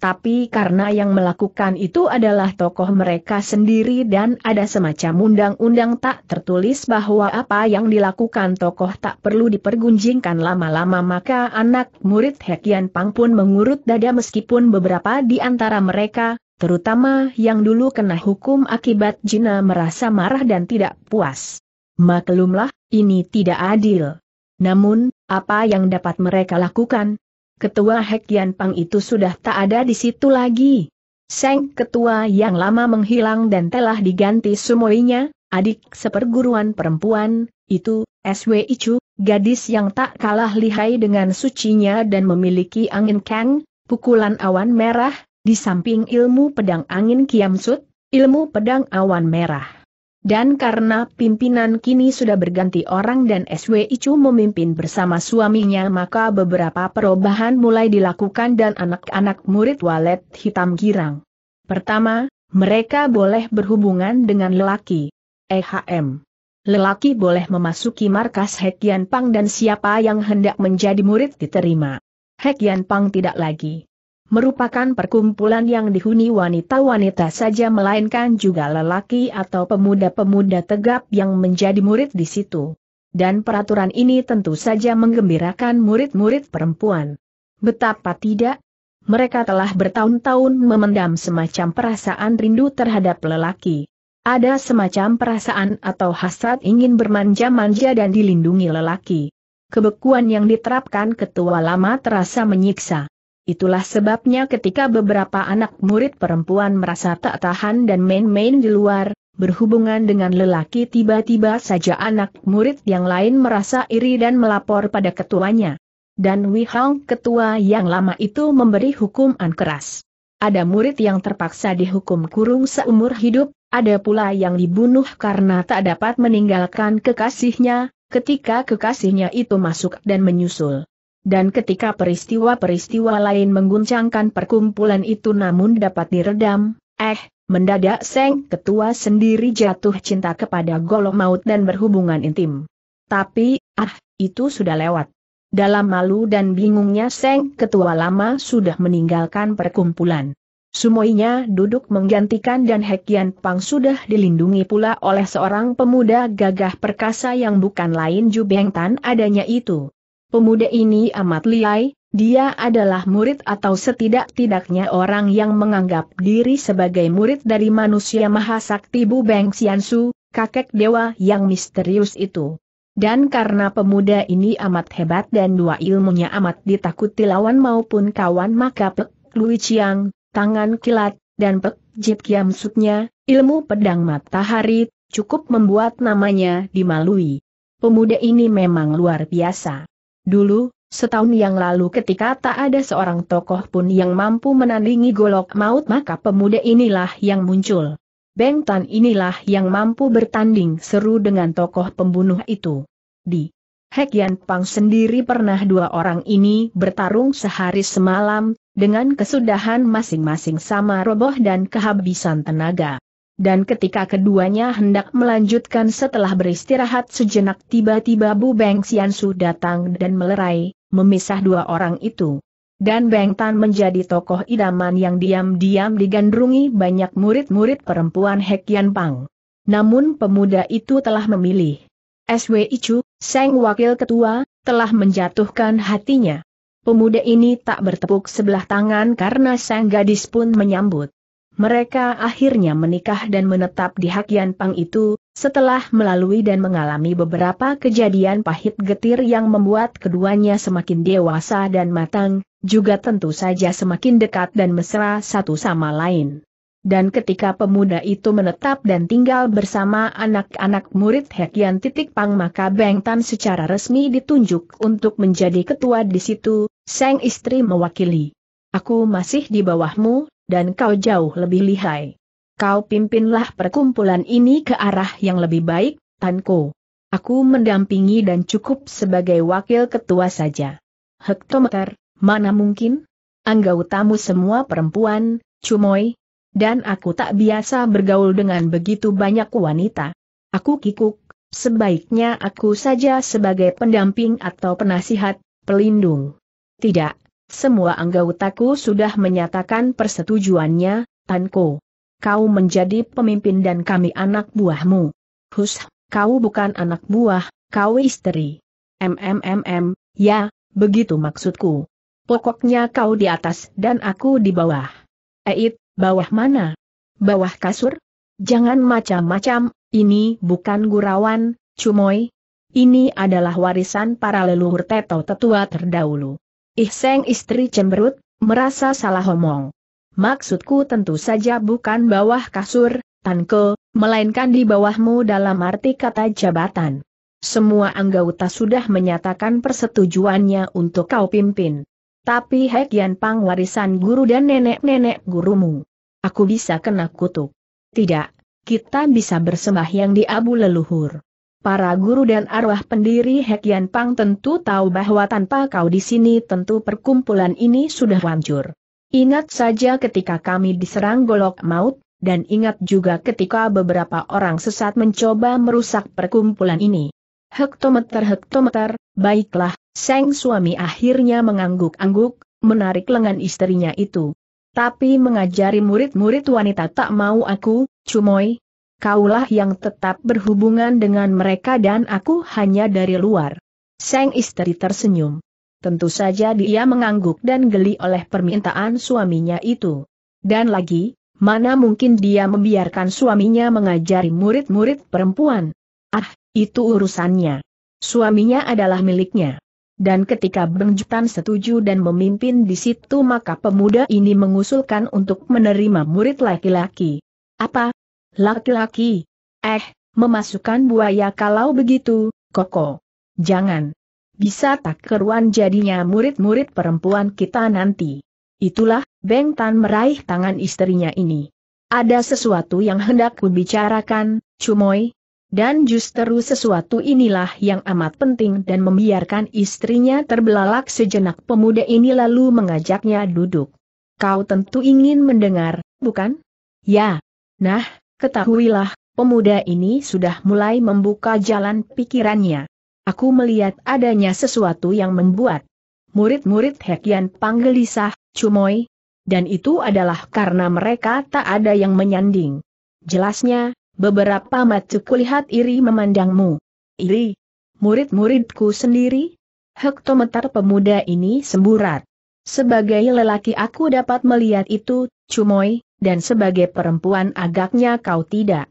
tapi karena yang melakukan itu adalah tokoh mereka sendiri dan ada semacam undang-undang tak tertulis bahwa apa yang dilakukan tokoh tak perlu dipergunjingkan lama-lama maka anak murid Hekian Pang pun mengurut dada meskipun beberapa di antara mereka, terutama yang dulu kena hukum akibat jina merasa marah dan tidak puas. Maklumlah, ini tidak adil. Namun, apa yang dapat mereka lakukan, Ketua Hek Yan Pang itu sudah tak ada di situ lagi. Seng ketua yang lama menghilang dan telah diganti semuanya, adik seperguruan perempuan, itu, SW Icu, gadis yang tak kalah lihai dengan sucinya dan memiliki angin keng, pukulan awan merah, di samping ilmu pedang angin kiamsut, ilmu pedang awan merah. Dan karena pimpinan kini sudah berganti orang dan SW Icu memimpin bersama suaminya maka beberapa perubahan mulai dilakukan dan anak-anak murid walet hitam girang. Pertama, mereka boleh berhubungan dengan lelaki. EHM. Lelaki boleh memasuki markas Hekian Pang dan siapa yang hendak menjadi murid diterima. Hekian Pang tidak lagi merupakan perkumpulan yang dihuni wanita-wanita saja melainkan juga lelaki atau pemuda-pemuda tegap yang menjadi murid di situ. Dan peraturan ini tentu saja menggembirakan murid-murid perempuan. Betapa tidak, mereka telah bertahun-tahun memendam semacam perasaan rindu terhadap lelaki. Ada semacam perasaan atau hasrat ingin bermanja-manja dan dilindungi lelaki. Kebekuan yang diterapkan ketua lama terasa menyiksa. Itulah sebabnya ketika beberapa anak murid perempuan merasa tak tahan dan main-main di luar, berhubungan dengan lelaki tiba-tiba saja anak murid yang lain merasa iri dan melapor pada ketuanya. Dan Hong ketua yang lama itu memberi hukuman keras. Ada murid yang terpaksa dihukum kurung seumur hidup, ada pula yang dibunuh karena tak dapat meninggalkan kekasihnya, ketika kekasihnya itu masuk dan menyusul. Dan ketika peristiwa-peristiwa lain mengguncangkan perkumpulan itu namun dapat diredam, eh, mendadak Seng Ketua sendiri jatuh cinta kepada golok maut dan berhubungan intim. Tapi, ah, itu sudah lewat. Dalam malu dan bingungnya Seng Ketua lama sudah meninggalkan perkumpulan. Sumoinya duduk menggantikan dan Hekian Pang sudah dilindungi pula oleh seorang pemuda gagah perkasa yang bukan lain Jubeng Tan adanya itu. Pemuda ini amat liai, dia adalah murid atau setidak-tidaknya orang yang menganggap diri sebagai murid dari manusia mahasakti Bu Beng Xiansu, kakek dewa yang misterius itu. Dan karena pemuda ini amat hebat dan dua ilmunya amat ditakuti lawan maupun kawan maka Pek Lui Chiang, tangan kilat, dan Pek Jit Kiam Sutnya, ilmu pedang matahari, cukup membuat namanya dimalui. Pemuda ini memang luar biasa. Dulu, setahun yang lalu ketika tak ada seorang tokoh pun yang mampu menandingi golok maut maka pemuda inilah yang muncul. Beng Tan inilah yang mampu bertanding seru dengan tokoh pembunuh itu. Di Hekian Pang sendiri pernah dua orang ini bertarung sehari semalam, dengan kesudahan masing-masing sama roboh dan kehabisan tenaga dan ketika keduanya hendak melanjutkan setelah beristirahat sejenak tiba-tiba Bu Beng Xiansu datang dan melerai, memisah dua orang itu. Dan Beng Tan menjadi tokoh idaman yang diam-diam digandrungi banyak murid-murid perempuan Hekian Pang. Namun pemuda itu telah memilih. SW Ichu, Seng Wakil Ketua, telah menjatuhkan hatinya. Pemuda ini tak bertepuk sebelah tangan karena sang gadis pun menyambut mereka akhirnya menikah dan menetap di Hakian Pang itu, setelah melalui dan mengalami beberapa kejadian pahit getir yang membuat keduanya semakin dewasa dan matang, juga tentu saja semakin dekat dan mesra satu sama lain. Dan ketika pemuda itu menetap dan tinggal bersama anak-anak murid Hekian Titik Pang maka Beng Tan secara resmi ditunjuk untuk menjadi ketua di situ, sang istri mewakili. Aku masih di bawahmu, dan kau jauh lebih lihai. Kau pimpinlah perkumpulan ini ke arah yang lebih baik, Tanko. Aku mendampingi dan cukup sebagai wakil ketua saja. Hektometer, mana mungkin? Anggautamu semua perempuan, cumoy. Dan aku tak biasa bergaul dengan begitu banyak wanita. Aku kikuk, sebaiknya aku saja sebagai pendamping atau penasihat, pelindung. Tidak, semua anggotaku sudah menyatakan persetujuannya, Tanko. Kau menjadi pemimpin dan kami anak buahmu. Hus, kau bukan anak buah, kau istri. MMMM, ya, begitu maksudku. Pokoknya kau di atas dan aku di bawah. Eit, bawah mana? Bawah kasur? Jangan macam-macam, ini bukan gurauan, cumoy. Ini adalah warisan para leluhur teto tetua terdahulu. Ihseng istri cemberut, merasa salah omong. Maksudku tentu saja bukan bawah kasur, Tanko, melainkan di bawahmu dalam arti kata jabatan. Semua anggota sudah menyatakan persetujuannya untuk kau pimpin. Tapi Hekian Pang warisan guru dan nenek-nenek gurumu. Aku bisa kena kutuk. Tidak, kita bisa bersembahyang di abu leluhur. Para guru dan arwah pendiri Hekian Pang tentu tahu bahwa tanpa kau di sini tentu perkumpulan ini sudah hancur. Ingat saja ketika kami diserang golok maut, dan ingat juga ketika beberapa orang sesat mencoba merusak perkumpulan ini. Hektometer-hektometer, baiklah, sang suami akhirnya mengangguk-angguk, menarik lengan istrinya itu. Tapi mengajari murid-murid wanita tak mau aku, Cumoy, kaulah yang tetap berhubungan dengan mereka dan aku hanya dari luar. Seng istri tersenyum. Tentu saja dia mengangguk dan geli oleh permintaan suaminya itu. Dan lagi, mana mungkin dia membiarkan suaminya mengajari murid-murid perempuan. Ah, itu urusannya. Suaminya adalah miliknya. Dan ketika Bengjutan setuju dan memimpin di situ maka pemuda ini mengusulkan untuk menerima murid laki-laki. Apa, Laki-laki. Eh, memasukkan buaya kalau begitu, koko. Jangan. Bisa tak keruan jadinya murid-murid perempuan kita nanti. Itulah, Beng Tan meraih tangan istrinya ini. Ada sesuatu yang hendak kubicarakan, Cumoy. Dan justru sesuatu inilah yang amat penting dan membiarkan istrinya terbelalak sejenak pemuda ini lalu mengajaknya duduk. Kau tentu ingin mendengar, bukan? Ya. Nah, Ketahuilah, pemuda ini sudah mulai membuka jalan pikirannya. Aku melihat adanya sesuatu yang membuat murid-murid Hekian panggelisah, cumoi, dan itu adalah karena mereka tak ada yang menyanding. Jelasnya, beberapa mata kulihat iri memandangmu. Iri, murid-muridku sendiri? Hektometer pemuda ini semburat. Sebagai lelaki aku dapat melihat itu, cumoi dan sebagai perempuan agaknya kau tidak.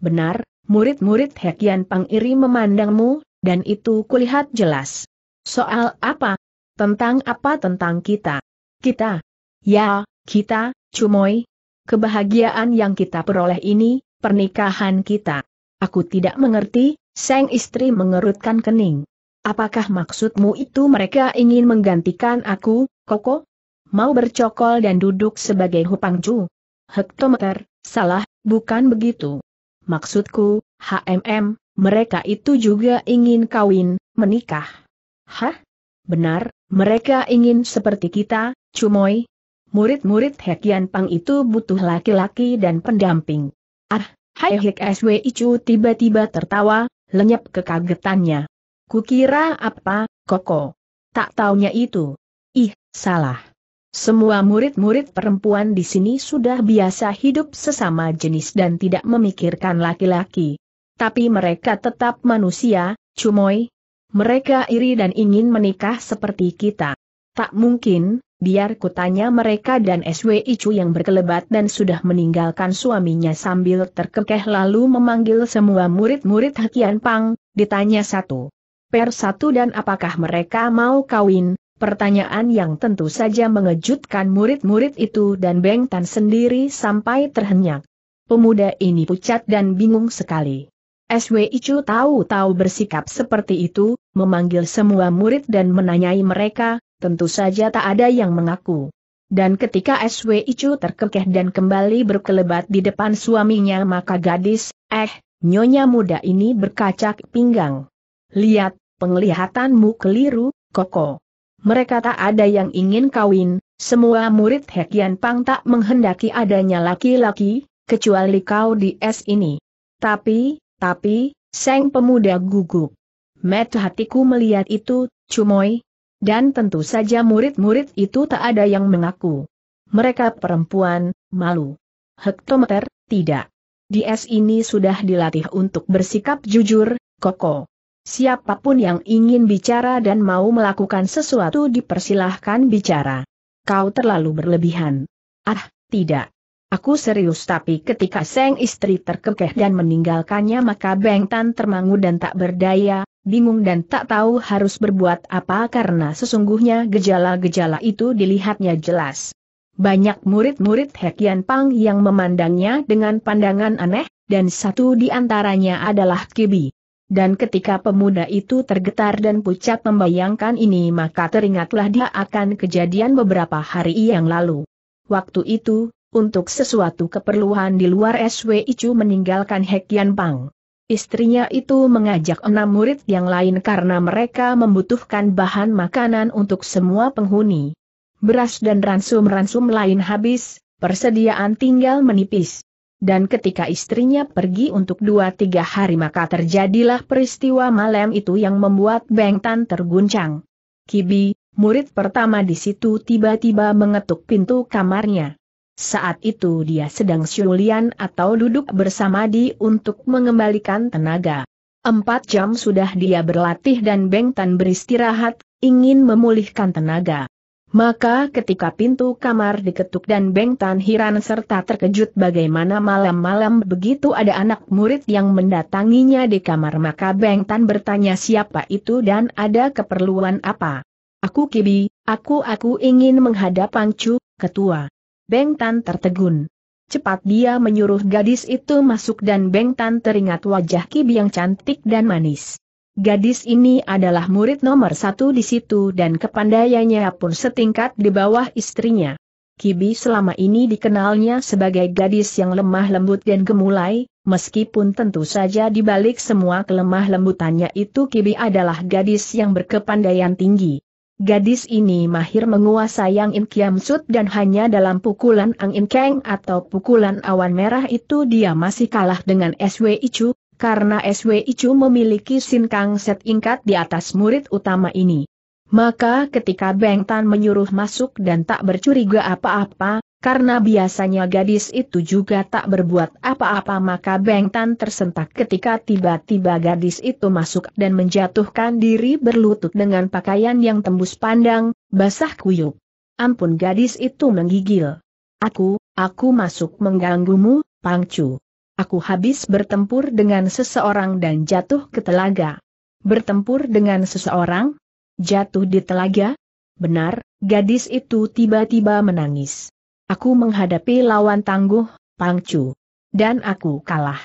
Benar, murid-murid Hekian Pangiri memandangmu, dan itu kulihat jelas. Soal apa? Tentang apa tentang kita? Kita. Ya, kita, Cumoy. Kebahagiaan yang kita peroleh ini, pernikahan kita. Aku tidak mengerti, sang istri mengerutkan kening. Apakah maksudmu itu mereka ingin menggantikan aku, Koko? Mau bercokol dan duduk sebagai hupangju? hektometer, salah, bukan begitu. Maksudku, HMM, mereka itu juga ingin kawin, menikah. Hah? Benar, mereka ingin seperti kita, cumoy. Murid-murid Hekian Pang itu butuh laki-laki dan pendamping. Ah, Hai Hek SW Icu tiba-tiba tertawa, lenyap kekagetannya. Kukira apa, Koko? Tak taunya itu. Ih, salah. Semua murid-murid perempuan di sini sudah biasa hidup sesama jenis dan tidak memikirkan laki-laki. Tapi mereka tetap manusia, cumoy. Mereka iri dan ingin menikah seperti kita. Tak mungkin, biar kutanya mereka dan SW Icu yang berkelebat dan sudah meninggalkan suaminya sambil terkekeh lalu memanggil semua murid-murid Hakian Pang, ditanya satu per satu dan apakah mereka mau kawin, Pertanyaan yang tentu saja mengejutkan murid-murid itu dan Beng Tan sendiri sampai terhenyak. Pemuda ini pucat dan bingung sekali. SW Icu tahu-tahu bersikap seperti itu, memanggil semua murid dan menanyai mereka, tentu saja tak ada yang mengaku. Dan ketika SW Icu terkekeh dan kembali berkelebat di depan suaminya maka gadis, eh, nyonya muda ini berkacak pinggang. Lihat, penglihatanmu keliru, Koko mereka tak ada yang ingin kawin, semua murid Hekian Pang tak menghendaki adanya laki-laki, kecuali kau di es ini. Tapi, tapi, Seng pemuda gugup. Met hatiku melihat itu, cumoy. Dan tentu saja murid-murid itu tak ada yang mengaku. Mereka perempuan, malu. Hektometer, tidak. Di es ini sudah dilatih untuk bersikap jujur, koko. Siapapun yang ingin bicara dan mau melakukan sesuatu dipersilahkan bicara. Kau terlalu berlebihan. Ah, tidak. Aku serius tapi ketika Seng istri terkekeh dan meninggalkannya maka Beng Tan termangu dan tak berdaya, bingung dan tak tahu harus berbuat apa karena sesungguhnya gejala-gejala itu dilihatnya jelas. Banyak murid-murid Hekian Pang yang memandangnya dengan pandangan aneh, dan satu di antaranya adalah Kibi. Dan ketika pemuda itu tergetar dan pucat membayangkan ini maka teringatlah dia akan kejadian beberapa hari yang lalu. Waktu itu, untuk sesuatu keperluan di luar SW Icu meninggalkan Hekian Pang. Istrinya itu mengajak enam murid yang lain karena mereka membutuhkan bahan makanan untuk semua penghuni. Beras dan ransum-ransum lain habis, persediaan tinggal menipis dan ketika istrinya pergi untuk dua tiga hari maka terjadilah peristiwa malam itu yang membuat Beng Tan terguncang. Kibi, murid pertama di situ tiba-tiba mengetuk pintu kamarnya. Saat itu dia sedang syulian atau duduk bersama di untuk mengembalikan tenaga. Empat jam sudah dia berlatih dan Beng Tan beristirahat, ingin memulihkan tenaga. Maka ketika pintu kamar diketuk dan Beng Tan Hiran serta terkejut bagaimana malam-malam begitu ada anak murid yang mendatanginya di kamar maka Beng Tan bertanya siapa itu dan ada keperluan apa. Aku Kibi, aku-aku ingin menghadap Pangcu, ketua. Beng Tan tertegun. Cepat dia menyuruh gadis itu masuk dan Beng Tan teringat wajah Kibi yang cantik dan manis. Gadis ini adalah murid nomor satu di situ dan kepandaiannya pun setingkat di bawah istrinya. Kibi selama ini dikenalnya sebagai gadis yang lemah lembut dan gemulai, meskipun tentu saja di balik semua kelemah lembutannya itu Kibi adalah gadis yang berkepandaian tinggi. Gadis ini mahir menguasai Yang In Kiam Sut dan hanya dalam pukulan angin keng atau pukulan awan merah itu dia masih kalah dengan SW Ichu, karena SW Icu memiliki sinkang set ingkat di atas murid utama ini. Maka ketika Beng Tan menyuruh masuk dan tak bercuriga apa-apa, karena biasanya gadis itu juga tak berbuat apa-apa maka Beng Tan tersentak ketika tiba-tiba gadis itu masuk dan menjatuhkan diri berlutut dengan pakaian yang tembus pandang, basah kuyup. Ampun gadis itu menggigil. Aku, aku masuk mengganggumu, Pangcu. Aku habis bertempur dengan seseorang dan jatuh ke telaga. Bertempur dengan seseorang? Jatuh di telaga? Benar, gadis itu tiba-tiba menangis. Aku menghadapi lawan tangguh, Pangcu. Dan aku kalah.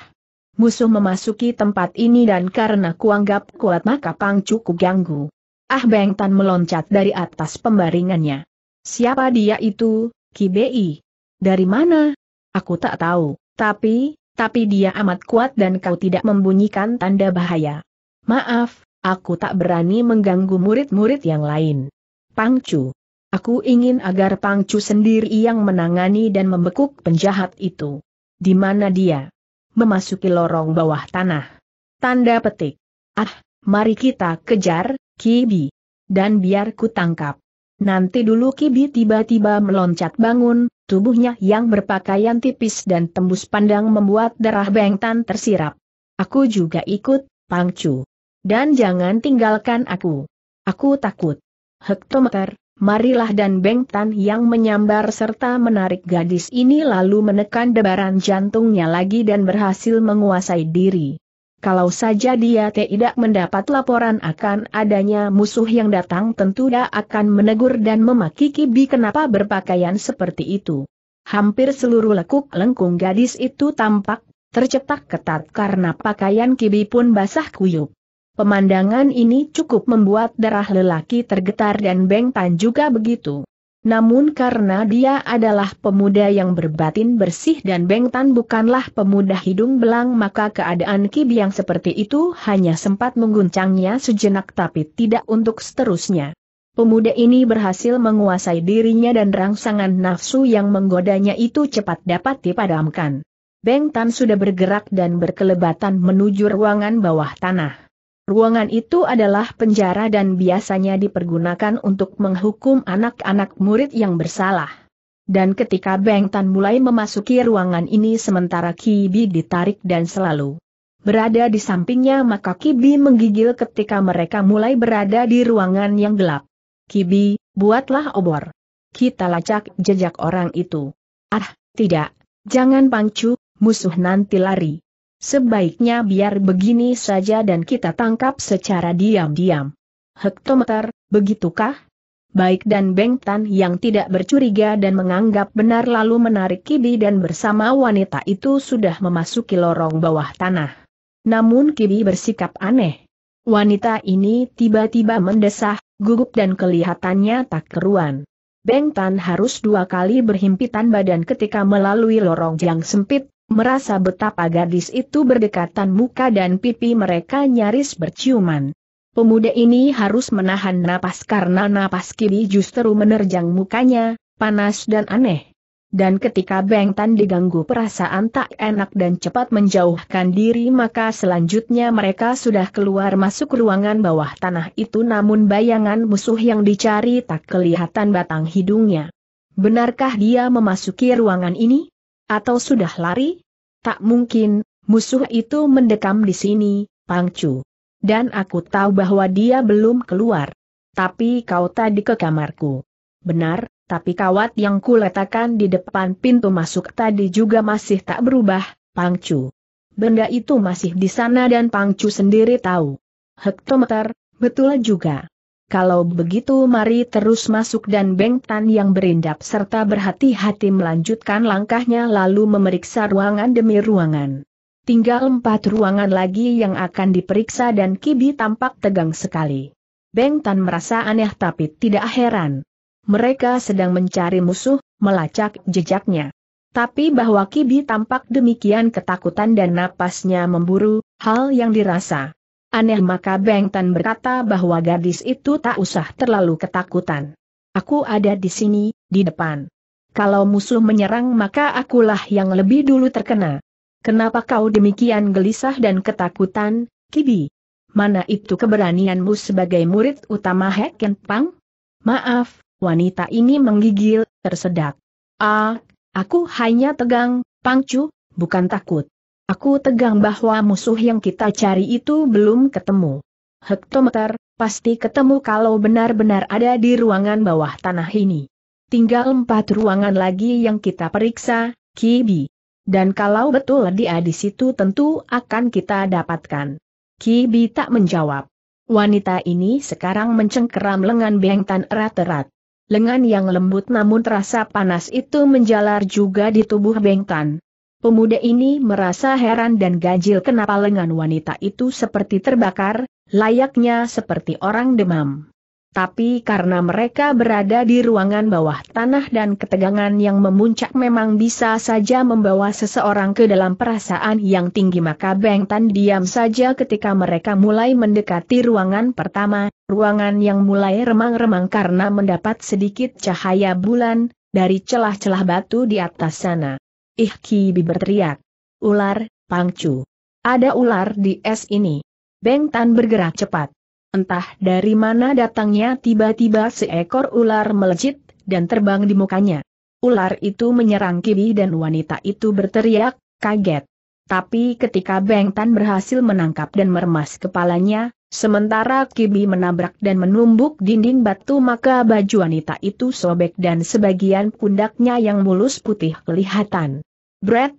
Musuh memasuki tempat ini dan karena kuanggap kuat maka Pangcu kuganggu. Ah Beng Tan meloncat dari atas pembaringannya. Siapa dia itu, Kibei? Dari mana? Aku tak tahu, tapi, tapi dia amat kuat dan kau tidak membunyikan tanda bahaya. Maaf, aku tak berani mengganggu murid-murid yang lain. Pangcu. Aku ingin agar Pangcu sendiri yang menangani dan membekuk penjahat itu. Di mana dia? Memasuki lorong bawah tanah. Tanda petik. Ah, mari kita kejar, Kibi. Dan biar ku tangkap. Nanti dulu Kibi tiba-tiba meloncat bangun, tubuhnya yang berpakaian tipis dan tembus pandang membuat darah Bengtan tersirap. Aku juga ikut, Pangcu. Dan jangan tinggalkan aku. Aku takut. Hektometer, marilah dan Bengtan yang menyambar serta menarik gadis ini lalu menekan debaran jantungnya lagi dan berhasil menguasai diri. Kalau saja dia tidak mendapat laporan akan adanya musuh yang datang tentu dia akan menegur dan memaki Kibi kenapa berpakaian seperti itu. Hampir seluruh lekuk lengkung gadis itu tampak, tercetak ketat karena pakaian Kibi pun basah kuyup. Pemandangan ini cukup membuat darah lelaki tergetar dan Beng Pan juga begitu. Namun karena dia adalah pemuda yang berbatin bersih dan Bengtan bukanlah pemuda hidung belang maka keadaan kib yang seperti itu hanya sempat mengguncangnya sejenak tapi tidak untuk seterusnya. Pemuda ini berhasil menguasai dirinya dan rangsangan nafsu yang menggodanya itu cepat dapat dipadamkan. Bengtan sudah bergerak dan berkelebatan menuju ruangan bawah tanah. Ruangan itu adalah penjara dan biasanya dipergunakan untuk menghukum anak-anak murid yang bersalah. Dan ketika Beng Tan mulai memasuki ruangan ini sementara Kibi ditarik dan selalu berada di sampingnya maka Kibi menggigil ketika mereka mulai berada di ruangan yang gelap. Kibi, buatlah obor. Kita lacak jejak orang itu. Ah, tidak. Jangan pangcu, musuh nanti lari. Sebaiknya biar begini saja dan kita tangkap secara diam-diam. Hektometer, begitukah? Baik dan Bengtan yang tidak bercuriga dan menganggap benar lalu menarik Kibi dan bersama wanita itu sudah memasuki lorong bawah tanah. Namun Kibi bersikap aneh. Wanita ini tiba-tiba mendesah, gugup dan kelihatannya tak keruan. Bengtan harus dua kali berhimpitan badan ketika melalui lorong yang sempit, merasa betapa gadis itu berdekatan muka dan pipi mereka nyaris berciuman. Pemuda ini harus menahan napas karena napas kiri justru menerjang mukanya, panas dan aneh. Dan ketika Beng Tan diganggu perasaan tak enak dan cepat menjauhkan diri maka selanjutnya mereka sudah keluar masuk ruangan bawah tanah itu namun bayangan musuh yang dicari tak kelihatan batang hidungnya. Benarkah dia memasuki ruangan ini? Atau sudah lari? Tak mungkin, musuh itu mendekam di sini, Pangcu. Dan aku tahu bahwa dia belum keluar. Tapi kau tadi ke kamarku. Benar, tapi kawat yang kuletakkan di depan pintu masuk tadi juga masih tak berubah, Pangcu. Benda itu masih di sana dan Pangcu sendiri tahu. Hektometer, betul juga kalau begitu mari terus masuk dan Beng Tan yang berindap serta berhati-hati melanjutkan langkahnya lalu memeriksa ruangan demi ruangan. Tinggal empat ruangan lagi yang akan diperiksa dan Kibi tampak tegang sekali. Beng Tan merasa aneh tapi tidak heran. Mereka sedang mencari musuh, melacak jejaknya. Tapi bahwa Kibi tampak demikian ketakutan dan napasnya memburu, hal yang dirasa Aneh maka Beng Tan berkata bahwa gadis itu tak usah terlalu ketakutan. Aku ada di sini, di depan. Kalau musuh menyerang maka akulah yang lebih dulu terkena. Kenapa kau demikian gelisah dan ketakutan, Kibi? Mana itu keberanianmu sebagai murid utama Heken Pang? Maaf, wanita ini menggigil, tersedak. Ah, aku hanya tegang, Pangcu, bukan takut. Aku tegang bahwa musuh yang kita cari itu belum ketemu. Hektometer, pasti ketemu kalau benar-benar ada di ruangan bawah tanah ini. Tinggal empat ruangan lagi yang kita periksa, Kibi. Dan kalau betul dia di situ tentu akan kita dapatkan. Kibi tak menjawab. Wanita ini sekarang mencengkeram lengan Bengtan erat-erat. Lengan yang lembut namun terasa panas itu menjalar juga di tubuh Bengtan. Pemuda ini merasa heran dan ganjil kenapa lengan wanita itu seperti terbakar, layaknya seperti orang demam. Tapi karena mereka berada di ruangan bawah tanah dan ketegangan yang memuncak memang bisa saja membawa seseorang ke dalam perasaan yang tinggi maka Tan diam saja ketika mereka mulai mendekati ruangan pertama, ruangan yang mulai remang-remang karena mendapat sedikit cahaya bulan, dari celah-celah batu di atas sana. Ih Kibi berteriak. Ular, pangcu. Ada ular di es ini. Beng Tan bergerak cepat. Entah dari mana datangnya tiba-tiba seekor ular melejit, dan terbang di mukanya. Ular itu menyerang Kibi dan wanita itu berteriak, kaget. Tapi ketika Beng Tan berhasil menangkap dan meremas kepalanya, Sementara Kibi menabrak dan menumbuk dinding batu maka baju wanita itu sobek dan sebagian pundaknya yang mulus putih kelihatan. Brett!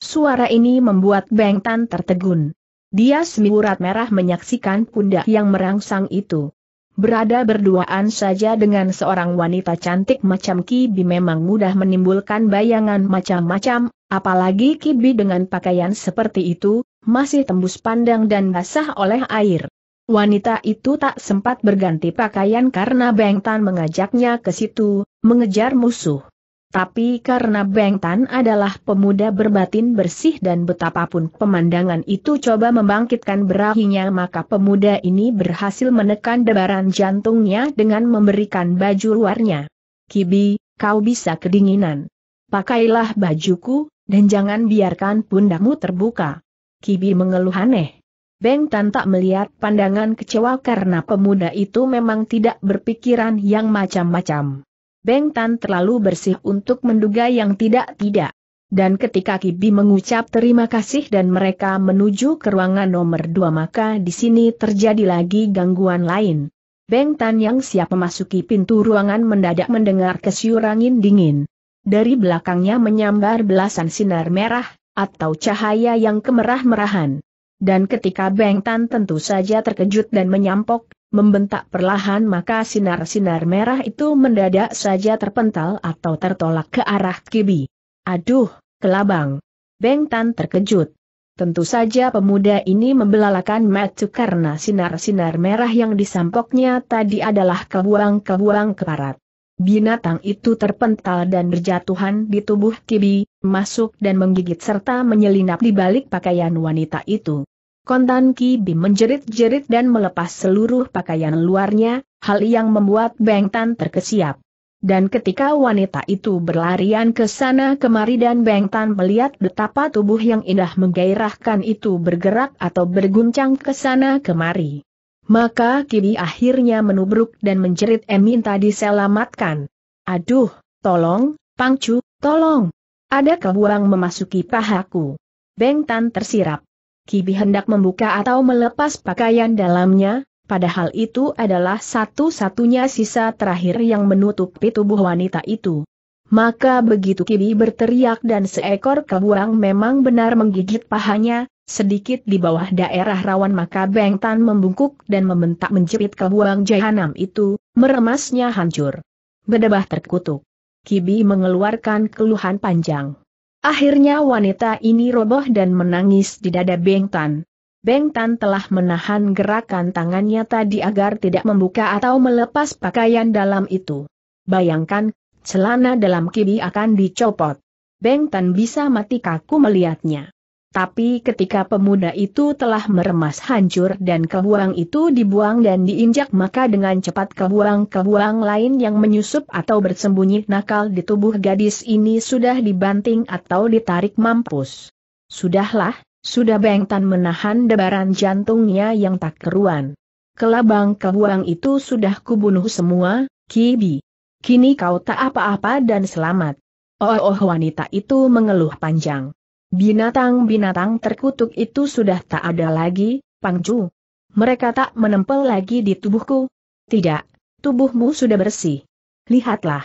Suara ini membuat Beng Tan tertegun. Dia semiurat merah menyaksikan pundak yang merangsang itu. Berada berduaan saja dengan seorang wanita cantik macam Kibi memang mudah menimbulkan bayangan macam-macam, apalagi Kibi dengan pakaian seperti itu, masih tembus pandang dan basah oleh air. Wanita itu tak sempat berganti pakaian karena Beng mengajaknya ke situ, mengejar musuh. Tapi karena Beng adalah pemuda berbatin bersih dan betapapun pemandangan itu coba membangkitkan berahinya maka pemuda ini berhasil menekan debaran jantungnya dengan memberikan baju luarnya. Kibi, kau bisa kedinginan. Pakailah bajuku, dan jangan biarkan pundakmu terbuka. Kibi mengeluh aneh. Beng Tan tak melihat pandangan kecewa karena pemuda itu memang tidak berpikiran yang macam-macam. Beng Tan terlalu bersih untuk menduga yang tidak-tidak. Dan ketika Kibi mengucap terima kasih dan mereka menuju ke ruangan nomor dua maka di sini terjadi lagi gangguan lain. Beng Tan yang siap memasuki pintu ruangan mendadak mendengar kesiur angin dingin. Dari belakangnya menyambar belasan sinar merah, atau cahaya yang kemerah-merahan. Dan ketika Beng Tan tentu saja terkejut dan menyampok, membentak perlahan maka sinar-sinar merah itu mendadak saja terpental atau tertolak ke arah Kibi. Aduh, kelabang. Beng Tan terkejut. Tentu saja pemuda ini membelalakan matu karena sinar-sinar merah yang disampoknya tadi adalah kebuang-kebuang keparat. Binatang itu terpental dan berjatuhan di tubuh Kibi, masuk dan menggigit serta menyelinap di balik pakaian wanita itu. Kontan Kibi menjerit-jerit dan melepas seluruh pakaian luarnya, hal yang membuat Beng Tan terkesiap. Dan ketika wanita itu berlarian ke sana kemari dan Beng Tan melihat betapa tubuh yang indah menggairahkan itu bergerak atau berguncang ke sana kemari. Maka Kibi akhirnya menubruk dan menjerit minta diselamatkan. Aduh, tolong, Pangcu, tolong. Ada kebuang memasuki pahaku. Bengtan tersirap. Kibi hendak membuka atau melepas pakaian dalamnya, padahal itu adalah satu-satunya sisa terakhir yang menutupi tubuh wanita itu. Maka begitu Kibi berteriak dan seekor kebuang memang benar menggigit pahanya, Sedikit di bawah daerah rawan maka Beng Tan membungkuk dan membentak menjepit ke buang jahanam itu, meremasnya hancur. Bedebah terkutuk. Kibi mengeluarkan keluhan panjang. Akhirnya wanita ini roboh dan menangis di dada Beng Tan. Beng Tan telah menahan gerakan tangannya tadi agar tidak membuka atau melepas pakaian dalam itu. Bayangkan, celana dalam kibi akan dicopot. Beng Tan bisa mati kaku melihatnya. Tapi ketika pemuda itu telah meremas hancur dan kebuang itu dibuang dan diinjak maka dengan cepat kebuang-kebuang lain yang menyusup atau bersembunyi nakal di tubuh gadis ini sudah dibanting atau ditarik mampus. Sudahlah, sudah Bengtan menahan debaran jantungnya yang tak keruan. Kelabang kebuang itu sudah kubunuh semua, Kibi. Kini kau tak apa-apa dan selamat. Oh, oh wanita itu mengeluh panjang. Binatang-binatang terkutuk itu sudah tak ada lagi, Pangcu. Mereka tak menempel lagi di tubuhku. Tidak, tubuhmu sudah bersih. Lihatlah.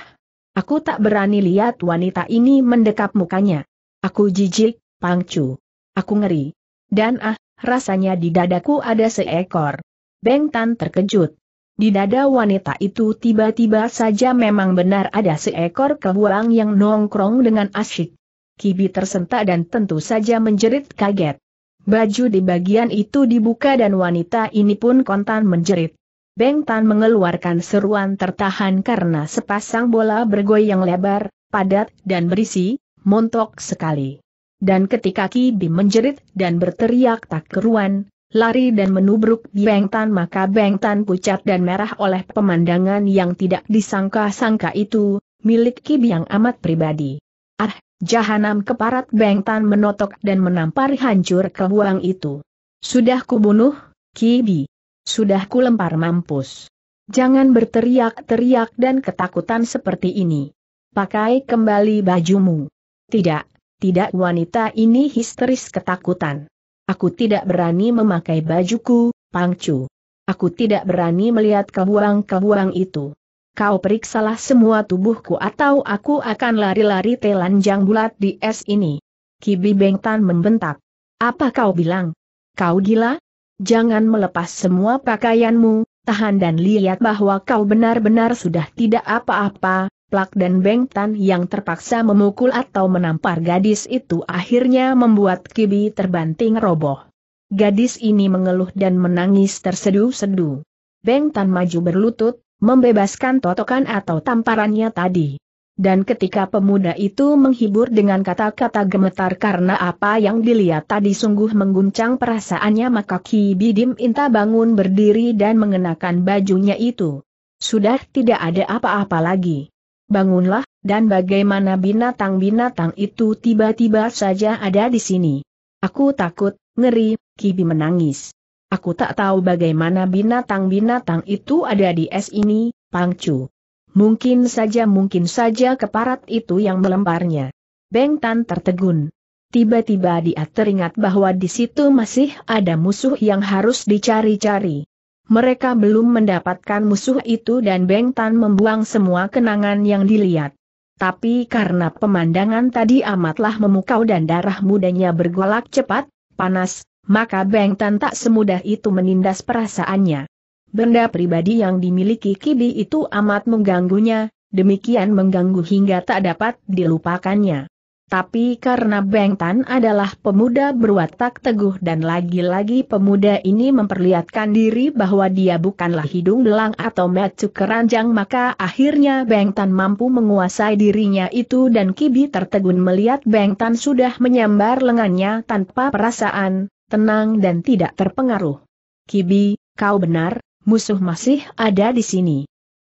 Aku tak berani lihat wanita ini mendekap mukanya. Aku jijik, Pangcu. Aku ngeri. Dan ah, rasanya di dadaku ada seekor. Bengtan terkejut. Di dada wanita itu tiba-tiba saja memang benar ada seekor kebuang yang nongkrong dengan asyik. Kibi tersentak dan tentu saja menjerit kaget. Baju di bagian itu dibuka dan wanita ini pun kontan menjerit. Beng Tan mengeluarkan seruan tertahan karena sepasang bola bergoyang lebar, padat dan berisi, montok sekali. Dan ketika Kibi menjerit dan berteriak tak keruan, lari dan menubruk Beng Tan maka Beng Tan pucat dan merah oleh pemandangan yang tidak disangka-sangka itu, milik Kibi yang amat pribadi. Ah, Jahanam keparat Bengtan menotok dan menampar hancur ke buang itu. Sudah kubunuh, Kibi. Sudah kulempar mampus. Jangan berteriak-teriak dan ketakutan seperti ini. Pakai kembali bajumu. Tidak, tidak wanita ini histeris ketakutan. Aku tidak berani memakai bajuku, Pangcu. Aku tidak berani melihat kebuang-kebuang itu kau periksalah semua tubuhku atau aku akan lari-lari telanjang bulat di es ini. Kibi Bengtan membentak. Apa kau bilang? Kau gila? Jangan melepas semua pakaianmu, tahan dan lihat bahwa kau benar-benar sudah tidak apa-apa, Plak dan Bengtan yang terpaksa memukul atau menampar gadis itu akhirnya membuat Kibi terbanting roboh. Gadis ini mengeluh dan menangis tersedu-sedu. Bengtan maju berlutut, membebaskan totokan atau tamparannya tadi. Dan ketika pemuda itu menghibur dengan kata-kata gemetar karena apa yang dilihat tadi sungguh mengguncang perasaannya maka Ki Bidim Inta bangun berdiri dan mengenakan bajunya itu. Sudah tidak ada apa-apa lagi. Bangunlah, dan bagaimana binatang-binatang itu tiba-tiba saja ada di sini. Aku takut, ngeri, Kibi menangis. Aku tak tahu bagaimana binatang-binatang itu ada di es ini, Pangcu. Mungkin saja mungkin saja keparat itu yang melemparnya. Beng Tan tertegun. Tiba-tiba dia teringat bahwa di situ masih ada musuh yang harus dicari-cari. Mereka belum mendapatkan musuh itu dan Beng Tan membuang semua kenangan yang dilihat. Tapi karena pemandangan tadi amatlah memukau dan darah mudanya bergolak cepat, panas, maka Beng Tan tak semudah itu menindas perasaannya. Benda pribadi yang dimiliki Kibi itu amat mengganggunya, demikian mengganggu hingga tak dapat dilupakannya. Tapi karena Beng Tan adalah pemuda berwatak teguh dan lagi-lagi pemuda ini memperlihatkan diri bahwa dia bukanlah hidung belang atau metu keranjang maka akhirnya Beng Tan mampu menguasai dirinya itu dan Kibi tertegun melihat Beng Tan sudah menyambar lengannya tanpa perasaan, tenang dan tidak terpengaruh. Kibi, kau benar, musuh masih ada di sini.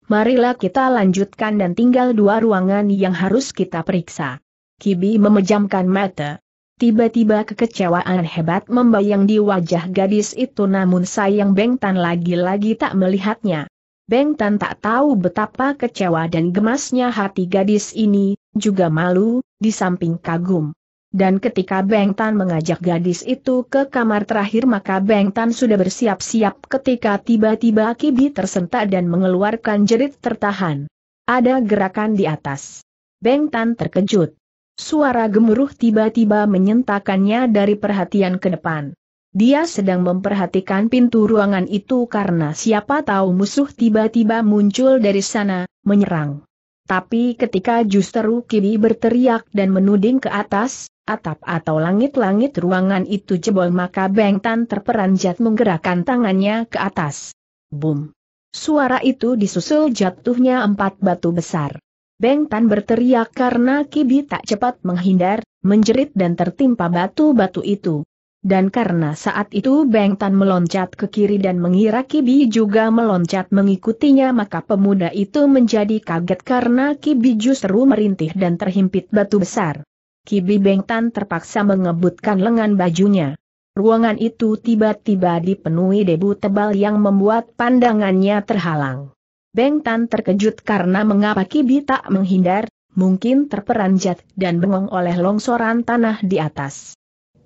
Marilah kita lanjutkan dan tinggal dua ruangan yang harus kita periksa. Kibi memejamkan mata. Tiba-tiba kekecewaan hebat membayang di wajah gadis itu namun sayang Beng Tan lagi-lagi tak melihatnya. Beng Tan tak tahu betapa kecewa dan gemasnya hati gadis ini, juga malu, di samping kagum. Dan ketika Beng Tan mengajak gadis itu ke kamar terakhir maka Beng Tan sudah bersiap-siap ketika tiba-tiba Kibi tersentak dan mengeluarkan jerit tertahan. Ada gerakan di atas. Beng Tan terkejut. Suara gemuruh tiba-tiba menyentakannya dari perhatian ke depan. Dia sedang memperhatikan pintu ruangan itu karena siapa tahu musuh tiba-tiba muncul dari sana, menyerang. Tapi ketika justru Kibi berteriak dan menuding ke atas, atap atau langit-langit ruangan itu jebol maka Beng Tan terperanjat menggerakkan tangannya ke atas. Boom! Suara itu disusul jatuhnya empat batu besar. Beng Tan berteriak karena Kibi tak cepat menghindar, menjerit dan tertimpa batu-batu itu. Dan karena saat itu Beng Tan meloncat ke kiri dan mengira Kibi juga meloncat mengikutinya maka pemuda itu menjadi kaget karena Kibi justru merintih dan terhimpit batu besar. Kibi Beng Tan terpaksa mengebutkan lengan bajunya. Ruangan itu tiba-tiba dipenuhi debu tebal yang membuat pandangannya terhalang. Beng Tan terkejut karena mengapa Kibi tak menghindar, mungkin terperanjat dan bengong oleh longsoran tanah di atas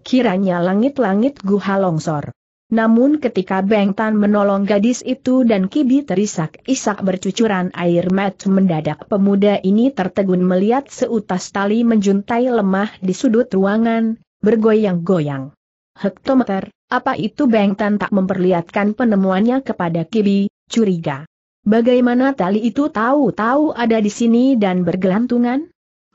kiranya langit-langit guha longsor. Namun ketika Beng Tan menolong gadis itu dan kibi terisak-isak bercucuran air mat mendadak pemuda ini tertegun melihat seutas tali menjuntai lemah di sudut ruangan, bergoyang-goyang. Hektometer, apa itu Beng Tan tak memperlihatkan penemuannya kepada kibi, curiga. Bagaimana tali itu tahu-tahu ada di sini dan bergelantungan?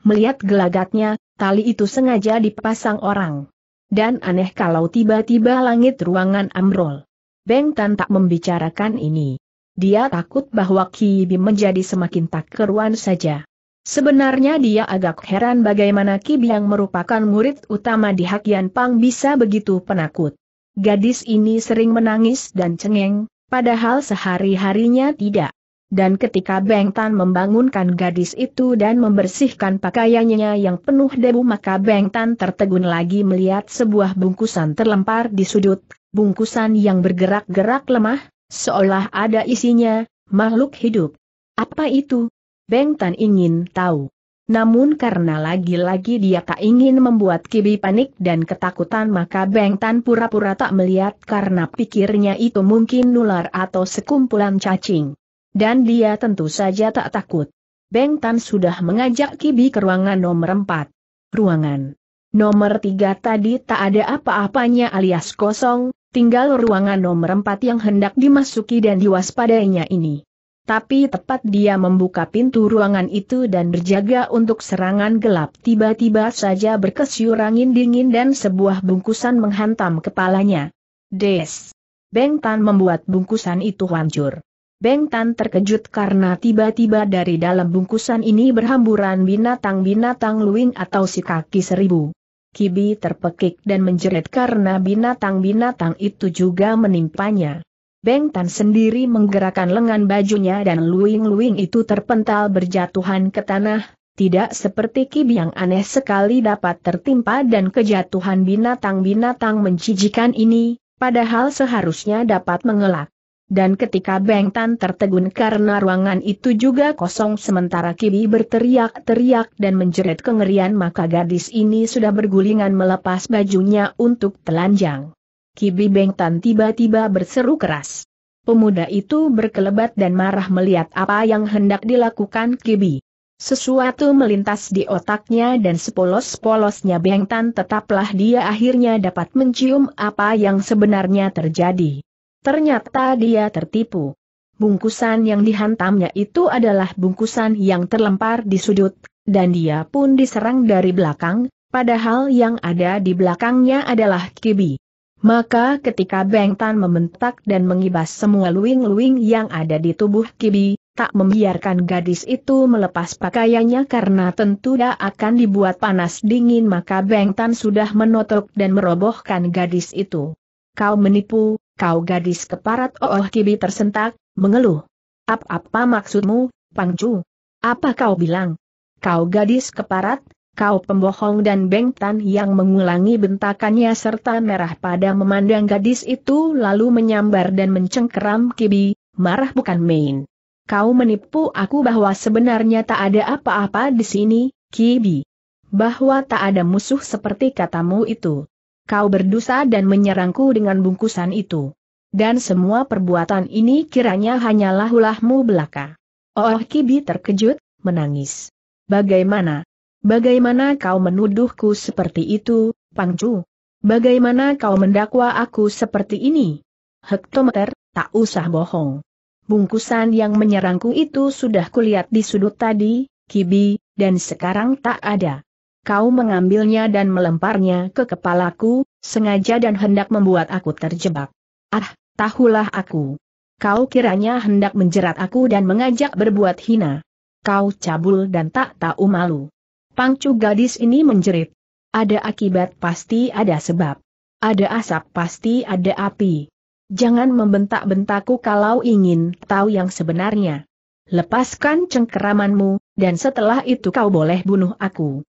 Melihat gelagatnya, tali itu sengaja dipasang orang. Dan aneh kalau tiba-tiba langit ruangan amrol. Beng Tan tak membicarakan ini. Dia takut bahwa Ki Bim menjadi semakin tak keruan saja. Sebenarnya dia agak heran bagaimana Ki Bim yang merupakan murid utama di Hakian Pang bisa begitu penakut. Gadis ini sering menangis dan cengeng, padahal sehari-harinya tidak. Dan ketika Beng Tan membangunkan gadis itu dan membersihkan pakaiannya yang penuh debu maka Beng Tan tertegun lagi melihat sebuah bungkusan terlempar di sudut, bungkusan yang bergerak-gerak lemah, seolah ada isinya, makhluk hidup. Apa itu? Beng Tan ingin tahu. Namun karena lagi-lagi dia tak ingin membuat Kibi panik dan ketakutan maka Beng Tan pura-pura tak melihat karena pikirnya itu mungkin nular atau sekumpulan cacing. Dan dia tentu saja tak takut. Beng Tan sudah mengajak Kibi ke ruangan nomor 4. Ruangan nomor 3 tadi tak ada apa-apanya alias kosong, tinggal ruangan nomor 4 yang hendak dimasuki dan diwaspadainya ini. Tapi tepat dia membuka pintu ruangan itu dan berjaga untuk serangan gelap tiba-tiba saja berkesiur angin dingin dan sebuah bungkusan menghantam kepalanya. Des! Beng Tan membuat bungkusan itu hancur. Beng Tan terkejut karena tiba-tiba dari dalam bungkusan ini berhamburan binatang-binatang luing atau si kaki seribu. Kibi terpekik dan menjerit karena binatang-binatang itu juga menimpanya. Beng Tan sendiri menggerakkan lengan bajunya dan luing-luing itu terpental berjatuhan ke tanah, tidak seperti Kibi yang aneh sekali dapat tertimpa dan kejatuhan binatang-binatang menjijikan ini, padahal seharusnya dapat mengelak. Dan ketika Beng Tan tertegun karena ruangan itu juga kosong sementara Kibi berteriak-teriak dan menjerit kengerian maka gadis ini sudah bergulingan melepas bajunya untuk telanjang. Kibi Beng Tan tiba-tiba berseru keras. Pemuda itu berkelebat dan marah melihat apa yang hendak dilakukan Kibi. Sesuatu melintas di otaknya dan sepolos-polosnya Beng Tan tetaplah dia akhirnya dapat mencium apa yang sebenarnya terjadi. Ternyata dia tertipu. Bungkusan yang dihantamnya itu adalah bungkusan yang terlempar di sudut, dan dia pun diserang dari belakang, padahal yang ada di belakangnya adalah kibi. Maka ketika Beng Tan membentak dan mengibas semua luing-luing yang ada di tubuh Kibi, tak membiarkan gadis itu melepas pakaiannya karena tentu dah akan dibuat panas dingin maka Beng Tan sudah menotok dan merobohkan gadis itu. Kau menipu, Kau gadis keparat Oh, oh Kibi tersentak, mengeluh. Apa-apa maksudmu, Pangju? Apa kau bilang? Kau gadis keparat, kau pembohong dan bengtan yang mengulangi bentakannya serta merah pada memandang gadis itu lalu menyambar dan mencengkeram Kibi, marah bukan main. Kau menipu aku bahwa sebenarnya tak ada apa-apa di sini, Kibi. Bahwa tak ada musuh seperti katamu itu kau berdosa dan menyerangku dengan bungkusan itu. Dan semua perbuatan ini kiranya hanyalah ulahmu belaka. Oh Kibi terkejut, menangis. Bagaimana? Bagaimana kau menuduhku seperti itu, Pangcu? Bagaimana kau mendakwa aku seperti ini? Hektometer, tak usah bohong. Bungkusan yang menyerangku itu sudah kulihat di sudut tadi, Kibi, dan sekarang tak ada kau mengambilnya dan melemparnya ke kepalaku, sengaja dan hendak membuat aku terjebak. Ah, tahulah aku. Kau kiranya hendak menjerat aku dan mengajak berbuat hina. Kau cabul dan tak tahu malu. Pangcu gadis ini menjerit. Ada akibat pasti ada sebab. Ada asap pasti ada api. Jangan membentak-bentakku kalau ingin tahu yang sebenarnya. Lepaskan cengkeramanmu, dan setelah itu kau boleh bunuh aku.